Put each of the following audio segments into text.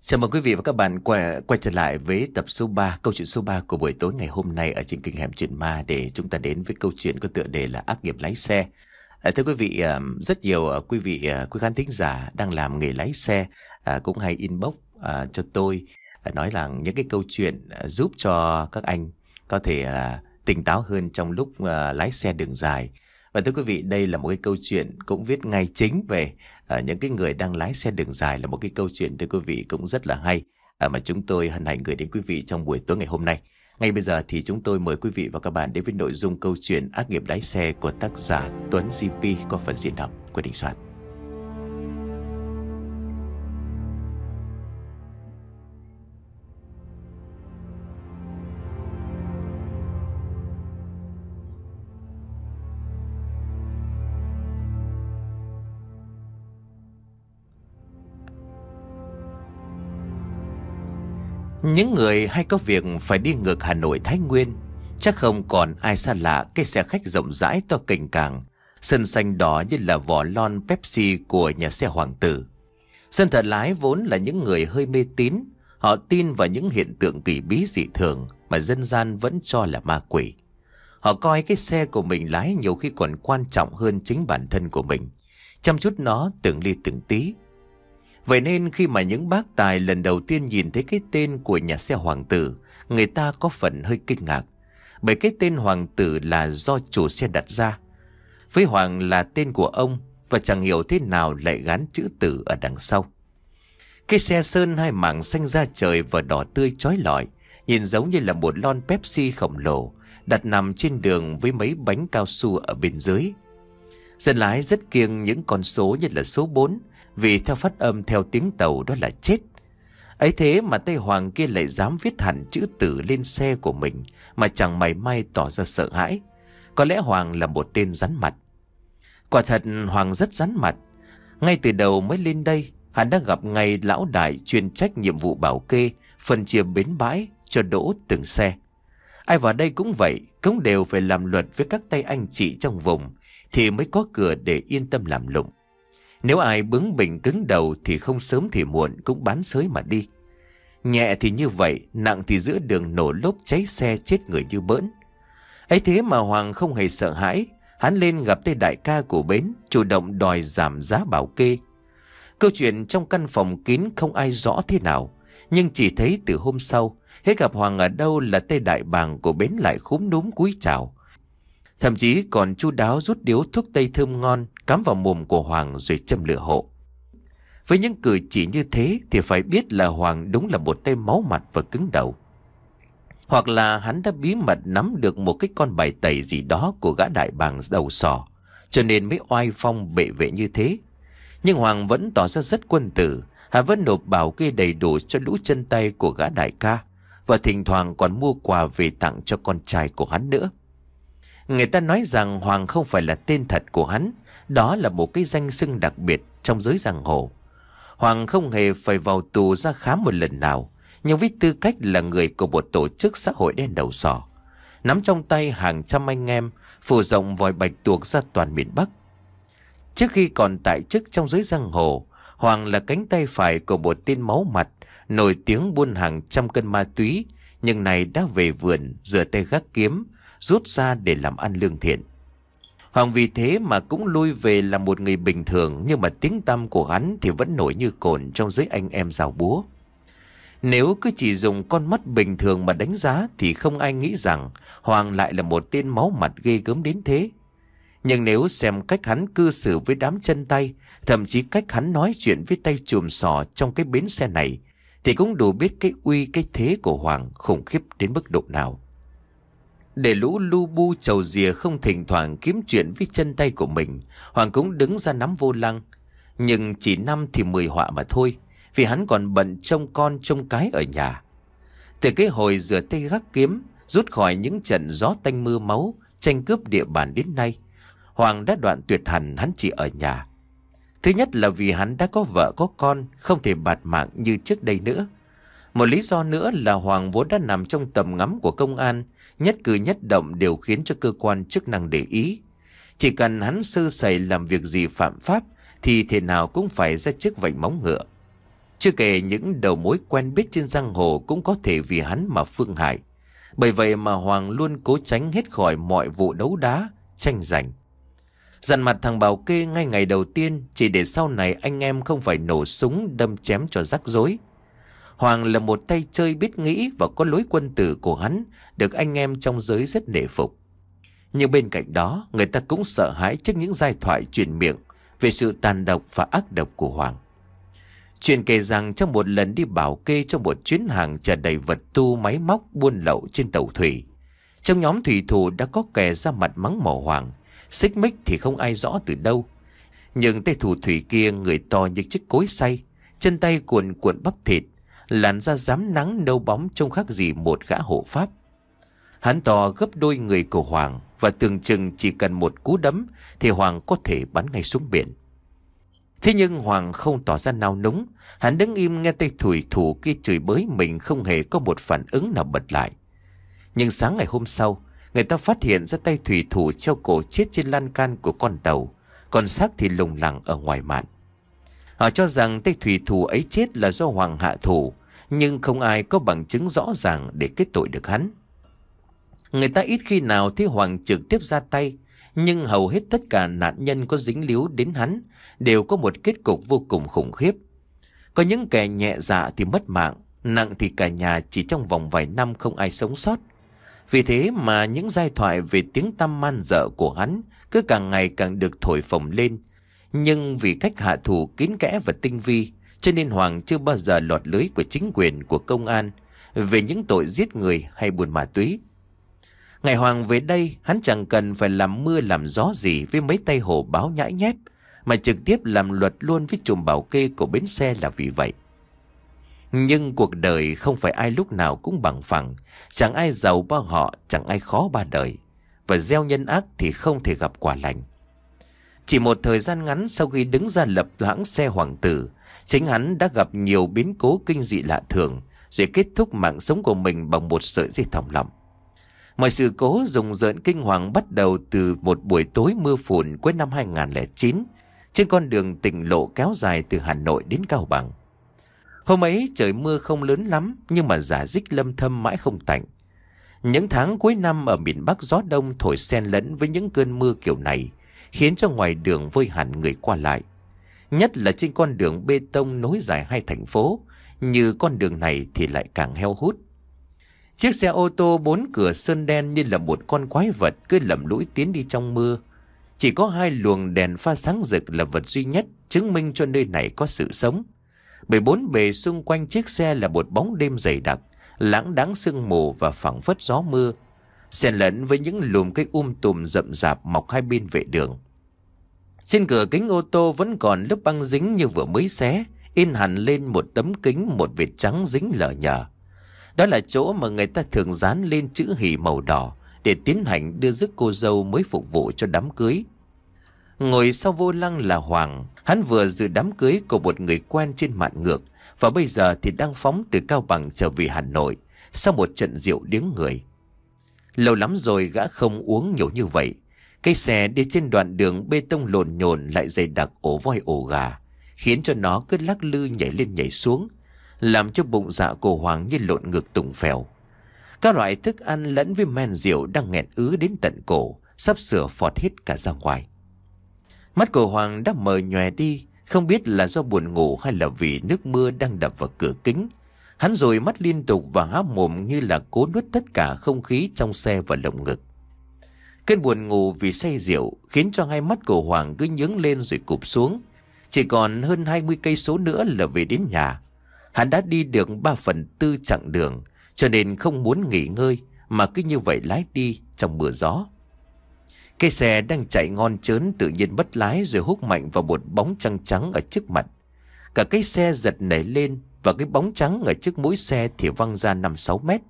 Chào mừng quý vị và các bạn quay, quay trở lại với tập số 3, câu chuyện số 3 của buổi tối ngày hôm nay ở trên kênh Hẻm Chuyện Ma để chúng ta đến với câu chuyện có tựa đề là ác nghiệp lái xe. À, thưa quý vị, à, rất nhiều à, quý vị, quý khán thính giả đang làm nghề lái xe cũng hay inbox cho tôi nói rằng những cái câu chuyện giúp cho các anh có thể tỉnh táo hơn trong lúc lái xe đường dài. Và thưa quý vị, đây là một cái câu chuyện cũng viết ngay chính về à, những cái người đang lái xe đường dài là một cái câu chuyện thưa quý vị cũng rất là hay à, mà chúng tôi hân hạnh gửi đến quý vị trong buổi tối ngày hôm nay. Ngay bây giờ thì chúng tôi mời quý vị và các bạn đến với nội dung câu chuyện ác nghiệp lái xe của tác giả Tuấn CP có phần diễn đọc của Đình Soạn. Những người hay có việc phải đi ngược Hà Nội Thái Nguyên Chắc không còn ai xa lạ cái xe khách rộng rãi to cành càng Sân xanh đỏ như là vỏ lon Pepsi của nhà xe Hoàng Tử Sân thật lái vốn là những người hơi mê tín Họ tin vào những hiện tượng kỳ bí dị thường Mà dân gian vẫn cho là ma quỷ Họ coi cái xe của mình lái nhiều khi còn quan trọng hơn chính bản thân của mình Chăm chút nó từng ly từng tí Vậy nên khi mà những bác tài lần đầu tiên nhìn thấy cái tên của nhà xe hoàng tử, người ta có phần hơi kinh ngạc. Bởi cái tên hoàng tử là do chủ xe đặt ra. Với hoàng là tên của ông và chẳng hiểu thế nào lại gắn chữ tử ở đằng sau. Cái xe sơn hai mảng xanh da trời và đỏ tươi chói lọi, nhìn giống như là một lon Pepsi khổng lồ, đặt nằm trên đường với mấy bánh cao su ở bên dưới. Dân lái rất kiêng những con số như là số 4, vì theo phát âm theo tiếng tàu đó là chết ấy thế mà Tây Hoàng kia lại dám viết hẳn chữ tử lên xe của mình Mà chẳng mày may tỏ ra sợ hãi Có lẽ Hoàng là một tên rắn mặt Quả thật Hoàng rất rắn mặt Ngay từ đầu mới lên đây Hắn đã gặp ngay lão đại chuyên trách nhiệm vụ bảo kê Phần chia bến bãi cho đỗ từng xe Ai vào đây cũng vậy Cũng đều phải làm luật với các tay anh chị trong vùng Thì mới có cửa để yên tâm làm lụng nếu ai bướng bỉnh cứng đầu thì không sớm thì muộn cũng bán sới mà đi. Nhẹ thì như vậy, nặng thì giữa đường nổ lốp cháy xe chết người như bỡn. ấy thế mà Hoàng không hề sợ hãi, hắn lên gặp tay đại ca của bến, chủ động đòi giảm giá bảo kê. Câu chuyện trong căn phòng kín không ai rõ thế nào, nhưng chỉ thấy từ hôm sau, hết gặp Hoàng ở đâu là tay đại bàng của bến lại khúm núm cúi chào. Thậm chí còn chu đáo rút điếu thuốc tây thơm ngon cắm vào mồm của Hoàng rồi châm lửa hộ. Với những cử chỉ như thế thì phải biết là Hoàng đúng là một tay máu mặt và cứng đầu. Hoặc là hắn đã bí mật nắm được một cái con bài tẩy gì đó của gã đại bàng đầu sò, cho nên mới oai phong bệ vệ như thế. Nhưng Hoàng vẫn tỏ ra rất quân tử, hắn vẫn nộp bảo kê đầy đủ cho lũ chân tay của gã đại ca, và thỉnh thoảng còn mua quà về tặng cho con trai của hắn nữa. Người ta nói rằng Hoàng không phải là tên thật của hắn, đó là một cái danh xưng đặc biệt trong giới giang hồ. Hoàng không hề phải vào tù ra khám một lần nào, nhưng với tư cách là người của một tổ chức xã hội đen đầu sỏ. Nắm trong tay hàng trăm anh em, phủ rộng vòi bạch tuộc ra toàn miền Bắc. Trước khi còn tại chức trong giới giang hồ, Hoàng là cánh tay phải của một tên máu mặt, nổi tiếng buôn hàng trăm cân ma túy, nhưng này đã về vườn, rửa tay gác kiếm, rút ra để làm ăn lương thiện. Hoàng vì thế mà cũng lui về là một người bình thường nhưng mà tiếng tâm của hắn thì vẫn nổi như cồn trong giới anh em rào búa. Nếu cứ chỉ dùng con mắt bình thường mà đánh giá thì không ai nghĩ rằng Hoàng lại là một tên máu mặt ghê gớm đến thế. Nhưng nếu xem cách hắn cư xử với đám chân tay, thậm chí cách hắn nói chuyện với tay chùm sò trong cái bến xe này, thì cũng đủ biết cái uy cái thế của Hoàng khủng khiếp đến mức độ nào. Để lũ lu bu trầu rìa không thỉnh thoảng kiếm chuyện với chân tay của mình Hoàng cũng đứng ra nắm vô lăng Nhưng chỉ năm thì mười họa mà thôi Vì hắn còn bận trông con trông cái ở nhà Từ cái hồi rửa tay gác kiếm Rút khỏi những trận gió tanh mưa máu Tranh cướp địa bàn đến nay Hoàng đã đoạn tuyệt hẳn hắn chỉ ở nhà Thứ nhất là vì hắn đã có vợ có con Không thể bạt mạng như trước đây nữa Một lý do nữa là Hoàng vốn đã nằm trong tầm ngắm của công an nhất cử nhất động đều khiến cho cơ quan chức năng để ý. Chỉ cần hắn sơ sẩy làm việc gì phạm pháp thì thế nào cũng phải ra chiếc vành móng ngựa. Chưa kể những đầu mối quen biết trên giang hồ cũng có thể vì hắn mà phương hại. Bởi vậy mà Hoàng luôn cố tránh hết khỏi mọi vụ đấu đá, tranh giành. Dặn mặt thằng Bảo Kê ngay ngày đầu tiên chỉ để sau này anh em không phải nổ súng đâm chém cho rắc rối. Hoàng là một tay chơi biết nghĩ và có lối quân tử của hắn, được anh em trong giới rất nể phục. Nhưng bên cạnh đó, người ta cũng sợ hãi trước những giai thoại truyền miệng về sự tàn độc và ác độc của Hoàng. Chuyện kể rằng trong một lần đi bảo kê cho một chuyến hàng chở đầy vật tu máy móc buôn lậu trên tàu thủy. Trong nhóm thủy thủ đã có kẻ ra mặt mắng mỏ hoàng, xích mích thì không ai rõ từ đâu. Nhưng tay thủ thủy kia người to như chiếc cối xay, chân tay cuồn cuộn bắp thịt, làn da dám nắng nâu bóng trông khác gì một gã hộ pháp. Hắn to gấp đôi người của Hoàng và tưởng chừng chỉ cần một cú đấm thì Hoàng có thể bắn ngay xuống biển. Thế nhưng Hoàng không tỏ ra nao núng, hắn đứng im nghe tay thủy thủ kia chửi bới mình không hề có một phản ứng nào bật lại. Nhưng sáng ngày hôm sau, người ta phát hiện ra tay thủy thủ treo cổ chết trên lan can của con tàu, còn xác thì lùng lẳng ở ngoài mạn. Họ cho rằng tay thủy thủ ấy chết là do Hoàng hạ thủ, nhưng không ai có bằng chứng rõ ràng để kết tội được hắn. Người ta ít khi nào thấy Hoàng trực tiếp ra tay, nhưng hầu hết tất cả nạn nhân có dính líu đến hắn đều có một kết cục vô cùng khủng khiếp. Có những kẻ nhẹ dạ thì mất mạng, nặng thì cả nhà chỉ trong vòng vài năm không ai sống sót. Vì thế mà những giai thoại về tiếng tăm man dở của hắn cứ càng ngày càng được thổi phồng lên. Nhưng vì cách hạ thủ kín kẽ và tinh vi, cho nên Hoàng chưa bao giờ lọt lưới của chính quyền của công an Về những tội giết người hay buôn ma túy Ngày Hoàng về đây Hắn chẳng cần phải làm mưa làm gió gì Với mấy tay hổ báo nhãi nhép Mà trực tiếp làm luật luôn với chùm bảo kê của bến xe là vì vậy nhưng cuộc đời không phải ai lúc nào cũng bằng phẳng Chẳng ai giàu ba họ Chẳng ai khó ba đời Và gieo nhân ác thì không thể gặp quả lành Chỉ một thời gian ngắn sau khi đứng ra lập hãng xe hoàng tử Chính hắn đã gặp nhiều biến cố kinh dị lạ thường Rồi kết thúc mạng sống của mình bằng một sợi dây thòng lọng Mọi sự cố rùng rợn kinh hoàng bắt đầu từ một buổi tối mưa phùn cuối năm 2009 Trên con đường tỉnh lộ kéo dài từ Hà Nội đến Cao Bằng Hôm ấy trời mưa không lớn lắm nhưng mà giả dích lâm thâm mãi không tạnh những tháng cuối năm ở miền Bắc gió đông thổi xen lẫn với những cơn mưa kiểu này, khiến cho ngoài đường vơi hẳn người qua lại. Nhất là trên con đường bê tông nối dài hai thành phố Như con đường này thì lại càng heo hút Chiếc xe ô tô bốn cửa sơn đen như là một con quái vật cứ lầm lũi tiến đi trong mưa. Chỉ có hai luồng đèn pha sáng rực là vật duy nhất chứng minh cho nơi này có sự sống. Bởi bốn bề xung quanh chiếc xe là một bóng đêm dày đặc, lãng đáng sương mù và phẳng phất gió mưa. Xen lẫn với những lùm cây um tùm rậm rạp mọc hai bên vệ đường. Trên cửa kính ô tô vẫn còn lớp băng dính như vừa mới xé, in hẳn lên một tấm kính một vệt trắng dính lờ nhờ. Đó là chỗ mà người ta thường dán lên chữ hỷ màu đỏ để tiến hành đưa dứt cô dâu mới phục vụ cho đám cưới. Ngồi sau vô lăng là Hoàng, hắn vừa dự đám cưới của một người quen trên mạng ngược và bây giờ thì đang phóng từ Cao Bằng trở về Hà Nội sau một trận rượu điếng người. Lâu lắm rồi gã không uống nhiều như vậy. Cái xe đi trên đoạn đường bê tông lộn nhộn lại dày đặc ổ voi ổ gà, khiến cho nó cứ lắc lư nhảy lên nhảy xuống, làm cho bụng dạ cổ hoàng như lộn ngược tùng phèo. Các loại thức ăn lẫn với men rượu đang nghẹn ứ đến tận cổ, sắp sửa phọt hết cả ra ngoài. Mắt cổ hoàng đã mờ nhòe đi, không biết là do buồn ngủ hay là vì nước mưa đang đập vào cửa kính. Hắn rồi mắt liên tục và há mồm như là cố nuốt tất cả không khí trong xe và lồng ngực. Cơn buồn ngủ vì say rượu khiến cho hai mắt của Hoàng cứ nhướng lên rồi cụp xuống. Chỉ còn hơn 20 cây số nữa là về đến nhà. Hắn đã đi được 3 phần tư chặng đường, cho nên không muốn nghỉ ngơi mà cứ như vậy lái đi trong mưa gió. Cây xe đang chạy ngon chớn tự nhiên bất lái rồi hút mạnh vào một bóng trăng trắng ở trước mặt. Cả cái xe giật nảy lên và cái bóng trắng ở trước mũi xe thì văng ra 5-6 mét.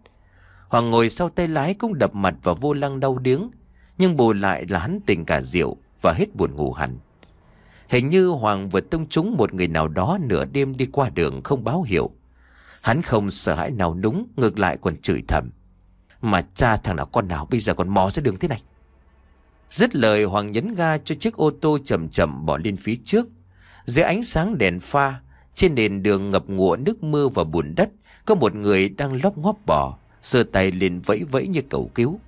Hoàng ngồi sau tay lái cũng đập mặt vào vô lăng đau điếng nhưng bù lại là hắn tỉnh cả rượu Và hết buồn ngủ hẳn Hình như Hoàng vừa tông trúng một người nào đó Nửa đêm đi qua đường không báo hiệu Hắn không sợ hãi nào đúng Ngược lại còn chửi thầm Mà cha thằng nào con nào bây giờ còn mò ra đường thế này Dứt lời Hoàng nhấn ga cho chiếc ô tô chậm chậm bỏ lên phía trước Dưới ánh sáng đèn pha Trên nền đường ngập ngụa nước mưa và bùn đất Có một người đang lóc ngóp bò giơ tay lên vẫy vẫy như cầu cứu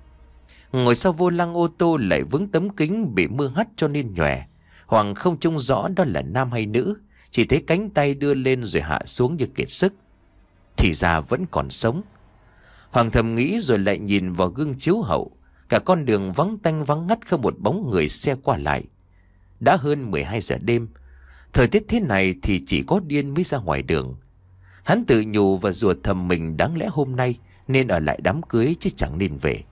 Ngồi sau vô lăng ô tô lại vướng tấm kính bị mưa hắt cho nên nhòe. Hoàng không trông rõ đó là nam hay nữ, chỉ thấy cánh tay đưa lên rồi hạ xuống như kiệt sức. Thì ra vẫn còn sống. Hoàng thầm nghĩ rồi lại nhìn vào gương chiếu hậu. Cả con đường vắng tanh vắng ngắt không một bóng người xe qua lại. Đã hơn 12 giờ đêm. Thời tiết thế này thì chỉ có điên mới ra ngoài đường. Hắn tự nhủ và rùa thầm mình đáng lẽ hôm nay nên ở lại đám cưới chứ chẳng nên về.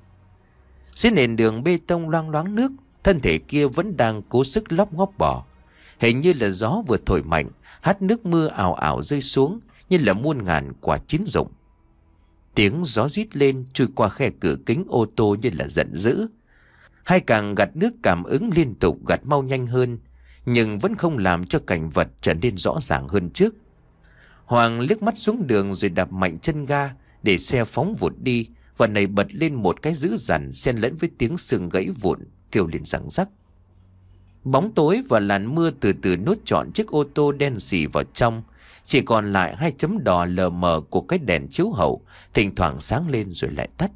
Dưới nền đường bê tông loang loáng nước, thân thể kia vẫn đang cố sức lóc ngóp bò. Hình như là gió vừa thổi mạnh, hát nước mưa ảo ảo rơi xuống như là muôn ngàn quả chín rụng. Tiếng gió rít lên trôi qua khe cửa kính ô tô như là giận dữ. Hai càng gạt nước cảm ứng liên tục gạt mau nhanh hơn, nhưng vẫn không làm cho cảnh vật trở nên rõ ràng hơn trước. Hoàng liếc mắt xuống đường rồi đạp mạnh chân ga để xe phóng vụt đi, và này bật lên một cái dữ dằn xen lẫn với tiếng sừng gãy vụn kêu lên răng rắc. Bóng tối và làn mưa từ từ nốt trọn chiếc ô tô đen xì vào trong, chỉ còn lại hai chấm đỏ lờ mờ của cái đèn chiếu hậu, thỉnh thoảng sáng lên rồi lại tắt.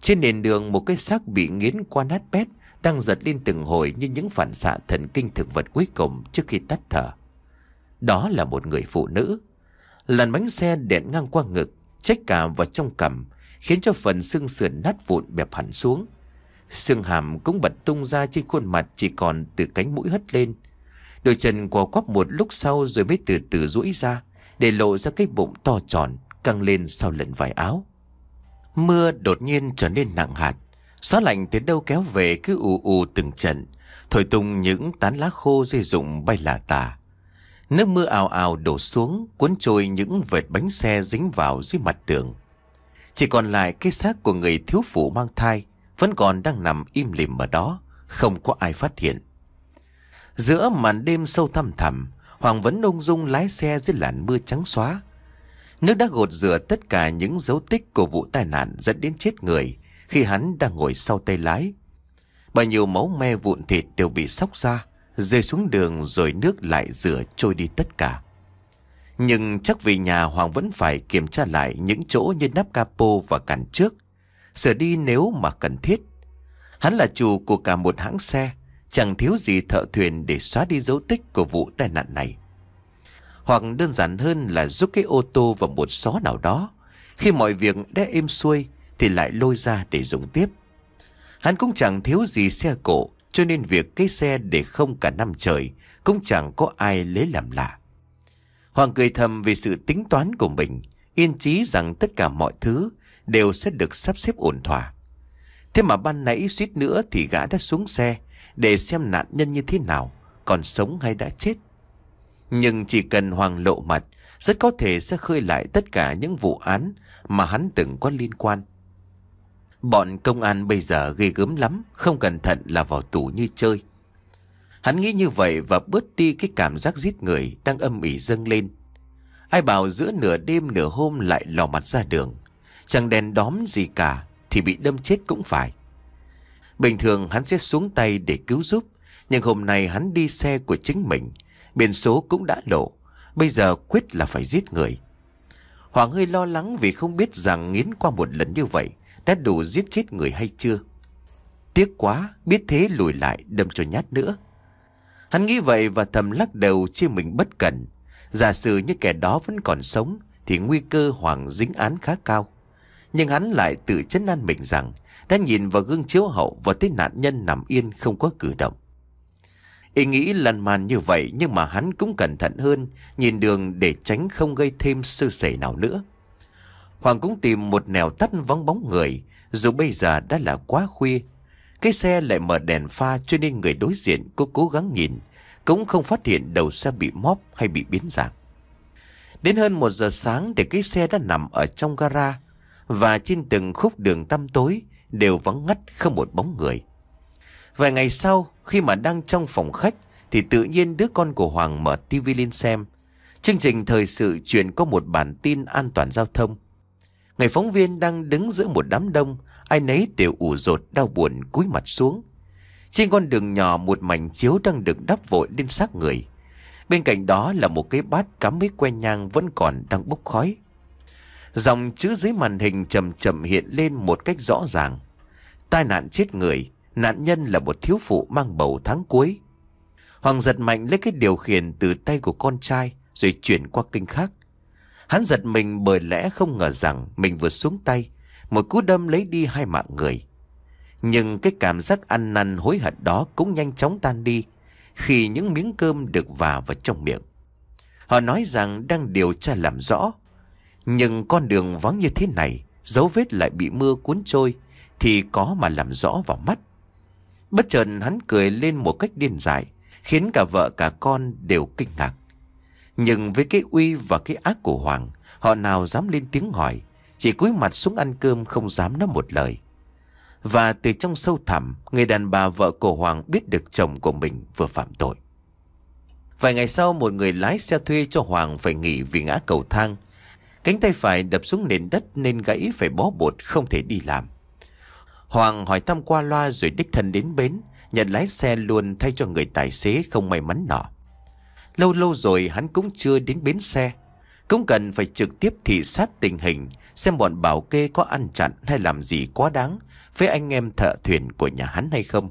Trên nền đường một cái xác bị nghiến qua nát bét, đang giật lên từng hồi như những phản xạ thần kinh thực vật cuối cùng trước khi tắt thở. Đó là một người phụ nữ. Làn bánh xe đèn ngang qua ngực, trách cả vào trong cằm, khiến cho phần xương sườn nát vụn bẹp hẳn xuống. Xương hàm cũng bật tung ra trên khuôn mặt chỉ còn từ cánh mũi hất lên. Đôi chân quò quắp một lúc sau rồi mới từ từ duỗi ra, để lộ ra cái bụng to tròn, căng lên sau lần vải áo. Mưa đột nhiên trở nên nặng hạt, gió lạnh từ đâu kéo về cứ ù ù từng trận, thổi tung những tán lá khô rơi rụng bay lả tả. Nước mưa ào ào đổ xuống, cuốn trôi những vệt bánh xe dính vào dưới mặt tường. Chỉ còn lại cái xác của người thiếu phụ mang thai Vẫn còn đang nằm im lìm ở đó Không có ai phát hiện Giữa màn đêm sâu thăm thẳm Hoàng vẫn ung dung lái xe dưới làn mưa trắng xóa Nước đã gột rửa tất cả những dấu tích của vụ tai nạn dẫn đến chết người Khi hắn đang ngồi sau tay lái Bao nhiêu máu me vụn thịt đều bị sóc ra Rơi xuống đường rồi nước lại rửa trôi đi tất cả nhưng chắc vì nhà Hoàng vẫn phải kiểm tra lại những chỗ như nắp capo và cản trước. Sửa đi nếu mà cần thiết. Hắn là chủ của cả một hãng xe, chẳng thiếu gì thợ thuyền để xóa đi dấu tích của vụ tai nạn này. Hoặc đơn giản hơn là giúp cái ô tô vào một xó nào đó. Khi mọi việc đã êm xuôi thì lại lôi ra để dùng tiếp. Hắn cũng chẳng thiếu gì xe cổ, cho nên việc cái xe để không cả năm trời cũng chẳng có ai lấy làm lạ. Hoàng cười thầm về sự tính toán của mình, yên chí rằng tất cả mọi thứ đều sẽ được sắp xếp ổn thỏa. Thế mà ban nãy suýt nữa thì gã đã xuống xe để xem nạn nhân như thế nào, còn sống hay đã chết. Nhưng chỉ cần Hoàng lộ mặt, rất có thể sẽ khơi lại tất cả những vụ án mà hắn từng có liên quan. Bọn công an bây giờ ghê gớm lắm, không cẩn thận là vào tù như chơi. Hắn nghĩ như vậy và bớt đi cái cảm giác giết người đang âm ỉ dâng lên. Ai bảo giữa nửa đêm nửa hôm lại lò mặt ra đường. Chẳng đèn đóm gì cả thì bị đâm chết cũng phải. Bình thường hắn sẽ xuống tay để cứu giúp. Nhưng hôm nay hắn đi xe của chính mình. Biển số cũng đã lộ. Bây giờ quyết là phải giết người. Hoàng hơi lo lắng vì không biết rằng nghiến qua một lần như vậy đã đủ giết chết người hay chưa. Tiếc quá, biết thế lùi lại đâm cho nhát nữa. Hắn nghĩ vậy và thầm lắc đầu chia mình bất cẩn. Giả sử như kẻ đó vẫn còn sống thì nguy cơ Hoàng dính án khá cao. Nhưng hắn lại tự chấn an mình rằng đã nhìn vào gương chiếu hậu và thấy nạn nhân nằm yên không có cử động. Ý nghĩ lăn màn như vậy nhưng mà hắn cũng cẩn thận hơn, nhìn đường để tránh không gây thêm sơ sẩy nào nữa. Hoàng cũng tìm một nẻo tắt vắng bóng người, dù bây giờ đã là quá khuya cái xe lại mở đèn pha cho nên người đối diện cô cố gắng nhìn, cũng không phát hiện đầu xe bị móp hay bị biến dạng. Đến hơn một giờ sáng thì cái xe đã nằm ở trong gara và trên từng khúc đường tăm tối đều vắng ngắt không một bóng người. Vài ngày sau, khi mà đang trong phòng khách thì tự nhiên đứa con của Hoàng mở tivi lên xem. Chương trình thời sự truyền có một bản tin an toàn giao thông. Ngày phóng viên đang đứng giữa một đám đông ai nấy đều ủ rột đau buồn cúi mặt xuống. Trên con đường nhỏ một mảnh chiếu đang được đắp vội lên xác người. Bên cạnh đó là một cái bát cắm mấy que nhang vẫn còn đang bốc khói. Dòng chữ dưới màn hình chậm chậm hiện lên một cách rõ ràng. Tai nạn chết người, nạn nhân là một thiếu phụ mang bầu tháng cuối. Hoàng giật mạnh lấy cái điều khiển từ tay của con trai rồi chuyển qua kênh khác. Hắn giật mình bởi lẽ không ngờ rằng mình vừa xuống tay một cú đâm lấy đi hai mạng người Nhưng cái cảm giác ăn năn hối hận đó cũng nhanh chóng tan đi Khi những miếng cơm được vả vào trong miệng Họ nói rằng đang điều tra làm rõ Nhưng con đường vắng như thế này Dấu vết lại bị mưa cuốn trôi Thì có mà làm rõ vào mắt Bất chợt hắn cười lên một cách điên dại Khiến cả vợ cả con đều kinh ngạc Nhưng với cái uy và cái ác của Hoàng Họ nào dám lên tiếng hỏi chỉ cúi mặt xuống ăn cơm không dám nói một lời Và từ trong sâu thẳm Người đàn bà vợ của Hoàng biết được chồng của mình vừa phạm tội Vài ngày sau một người lái xe thuê cho Hoàng phải nghỉ vì ngã cầu thang Cánh tay phải đập xuống nền đất nên gãy phải bó bột không thể đi làm Hoàng hỏi thăm qua loa rồi đích thân đến bến Nhận lái xe luôn thay cho người tài xế không may mắn nọ Lâu lâu rồi hắn cũng chưa đến bến xe Cũng cần phải trực tiếp thị sát tình hình Xem bọn bảo kê có ăn chặn hay làm gì quá đáng Với anh em thợ thuyền của nhà hắn hay không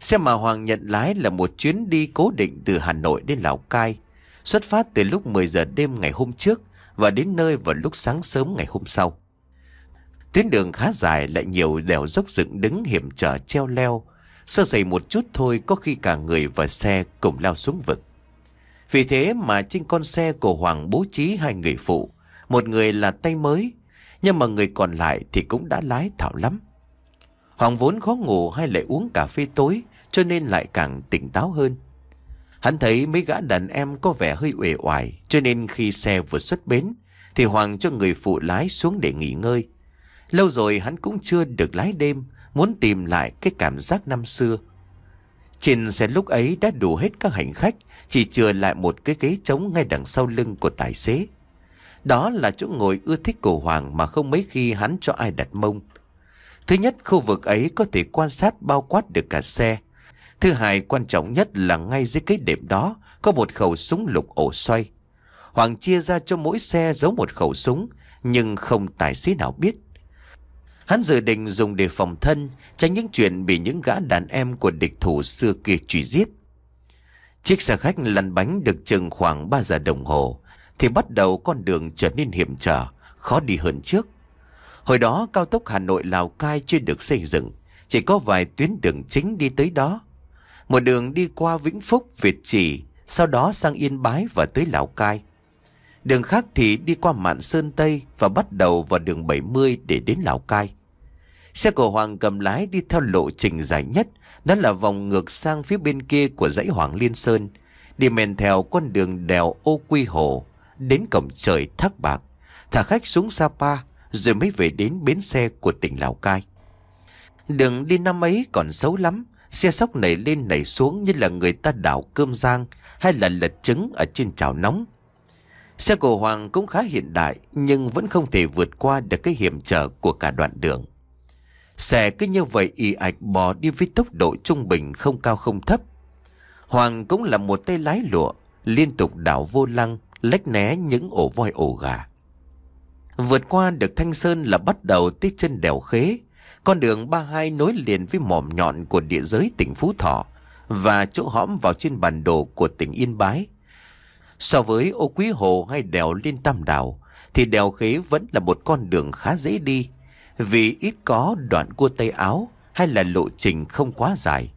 Xem mà Hoàng nhận lái là một chuyến đi cố định từ Hà Nội đến Lào Cai Xuất phát từ lúc 10 giờ đêm ngày hôm trước Và đến nơi vào lúc sáng sớm ngày hôm sau Tuyến đường khá dài lại nhiều đèo dốc dựng đứng hiểm trở treo leo Sơ sẩy một chút thôi có khi cả người và xe cùng lao xuống vực Vì thế mà trên con xe của Hoàng bố trí hai người phụ một người là tay mới Nhưng mà người còn lại thì cũng đã lái thảo lắm Hoàng vốn khó ngủ hay lại uống cà phê tối Cho nên lại càng tỉnh táo hơn Hắn thấy mấy gã đàn em có vẻ hơi uể oải Cho nên khi xe vừa xuất bến Thì Hoàng cho người phụ lái xuống để nghỉ ngơi Lâu rồi hắn cũng chưa được lái đêm Muốn tìm lại cái cảm giác năm xưa Trên xe lúc ấy đã đủ hết các hành khách Chỉ chừa lại một cái ghế trống ngay đằng sau lưng của tài xế đó là chỗ ngồi ưa thích của Hoàng mà không mấy khi hắn cho ai đặt mông. Thứ nhất, khu vực ấy có thể quan sát bao quát được cả xe. Thứ hai, quan trọng nhất là ngay dưới cái đệm đó có một khẩu súng lục ổ xoay. Hoàng chia ra cho mỗi xe giấu một khẩu súng, nhưng không tài xế nào biết. Hắn dự định dùng để phòng thân, tránh những chuyện bị những gã đàn em của địch thủ xưa kia truy giết. Chiếc xe khách lăn bánh được chừng khoảng 3 giờ đồng hồ, thì bắt đầu con đường trở nên hiểm trở, khó đi hơn trước. Hồi đó cao tốc Hà Nội Lào Cai chưa được xây dựng, chỉ có vài tuyến đường chính đi tới đó. Một đường đi qua Vĩnh Phúc, Việt Trì, sau đó sang Yên Bái và tới Lào Cai. Đường khác thì đi qua Mạn Sơn Tây và bắt đầu vào đường 70 để đến Lào Cai. Xe của Hoàng cầm lái đi theo lộ trình dài nhất, đó là vòng ngược sang phía bên kia của dãy Hoàng Liên Sơn, đi men theo con đường đèo Ô Quy Hồ đến cổng trời Thác Bạc, thả khách xuống Sapa rồi mới về đến bến xe của tỉnh Lào Cai. Đường đi năm ấy còn xấu lắm, xe sóc nảy lên nảy xuống như là người ta đảo cơm rang hay là lật trứng ở trên chảo nóng. Xe của Hoàng cũng khá hiện đại nhưng vẫn không thể vượt qua được cái hiểm trở của cả đoạn đường. Xe cứ như vậy y ạch bò đi với tốc độ trung bình không cao không thấp. Hoàng cũng là một tay lái lụa, liên tục đảo vô lăng, lách né những ổ voi ổ gà. Vượt qua được Thanh Sơn là bắt đầu tới chân đèo khế, con đường 32 nối liền với mỏm nhọn của địa giới tỉnh Phú Thọ và chỗ hõm vào trên bản đồ của tỉnh Yên Bái. So với ô quý hồ hay đèo lên Tam Đảo, thì đèo khế vẫn là một con đường khá dễ đi, vì ít có đoạn cua tây áo hay là lộ trình không quá dài,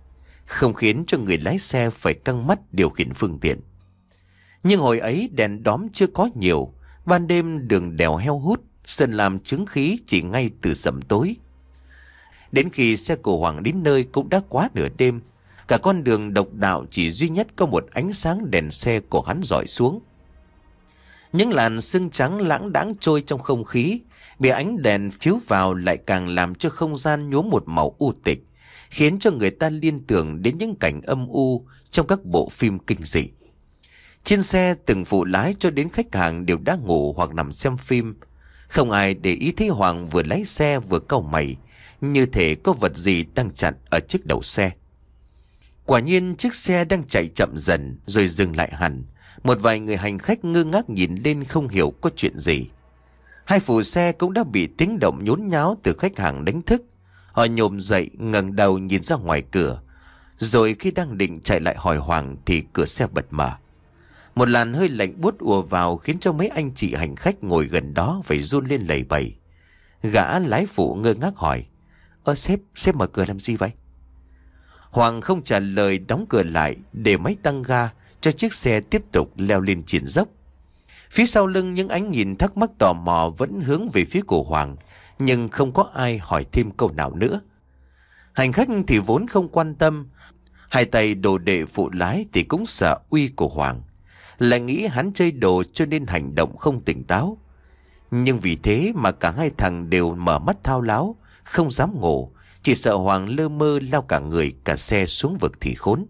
không khiến cho người lái xe phải căng mắt điều khiển phương tiện. Nhưng hồi ấy đèn đóm chưa có nhiều Ban đêm đường đèo heo hút Sơn làm chứng khí chỉ ngay từ sầm tối Đến khi xe cổ hoàng đến nơi cũng đã quá nửa đêm Cả con đường độc đạo chỉ duy nhất có một ánh sáng đèn xe của hắn dọi xuống Những làn sương trắng lãng đãng trôi trong không khí Bị ánh đèn chiếu vào lại càng làm cho không gian nhuốm một màu u tịch Khiến cho người ta liên tưởng đến những cảnh âm u trong các bộ phim kinh dị trên xe từng phụ lái cho đến khách hàng đều đã ngủ hoặc nằm xem phim. Không ai để ý thấy Hoàng vừa lái xe vừa cau mày, như thể có vật gì đang chặn ở chiếc đầu xe. Quả nhiên chiếc xe đang chạy chậm dần rồi dừng lại hẳn. Một vài người hành khách ngơ ngác nhìn lên không hiểu có chuyện gì. Hai phụ xe cũng đã bị tiếng động nhốn nháo từ khách hàng đánh thức. Họ nhồm dậy ngẩng đầu nhìn ra ngoài cửa. Rồi khi đang định chạy lại hỏi Hoàng thì cửa xe bật mở. Một làn hơi lạnh buốt ùa vào khiến cho mấy anh chị hành khách ngồi gần đó phải run lên lầy bầy. Gã lái phụ ngơ ngác hỏi. Ơ sếp, sếp mở cửa làm gì vậy? Hoàng không trả lời đóng cửa lại để máy tăng ga cho chiếc xe tiếp tục leo lên triển dốc. Phía sau lưng những ánh nhìn thắc mắc tò mò vẫn hướng về phía của Hoàng, nhưng không có ai hỏi thêm câu nào nữa. Hành khách thì vốn không quan tâm, hai tay đồ đệ phụ lái thì cũng sợ uy của Hoàng là nghĩ hắn chơi đồ cho nên hành động không tỉnh táo Nhưng vì thế mà cả hai thằng đều mở mắt thao láo Không dám ngủ Chỉ sợ Hoàng lơ mơ lao cả người cả xe xuống vực thì khốn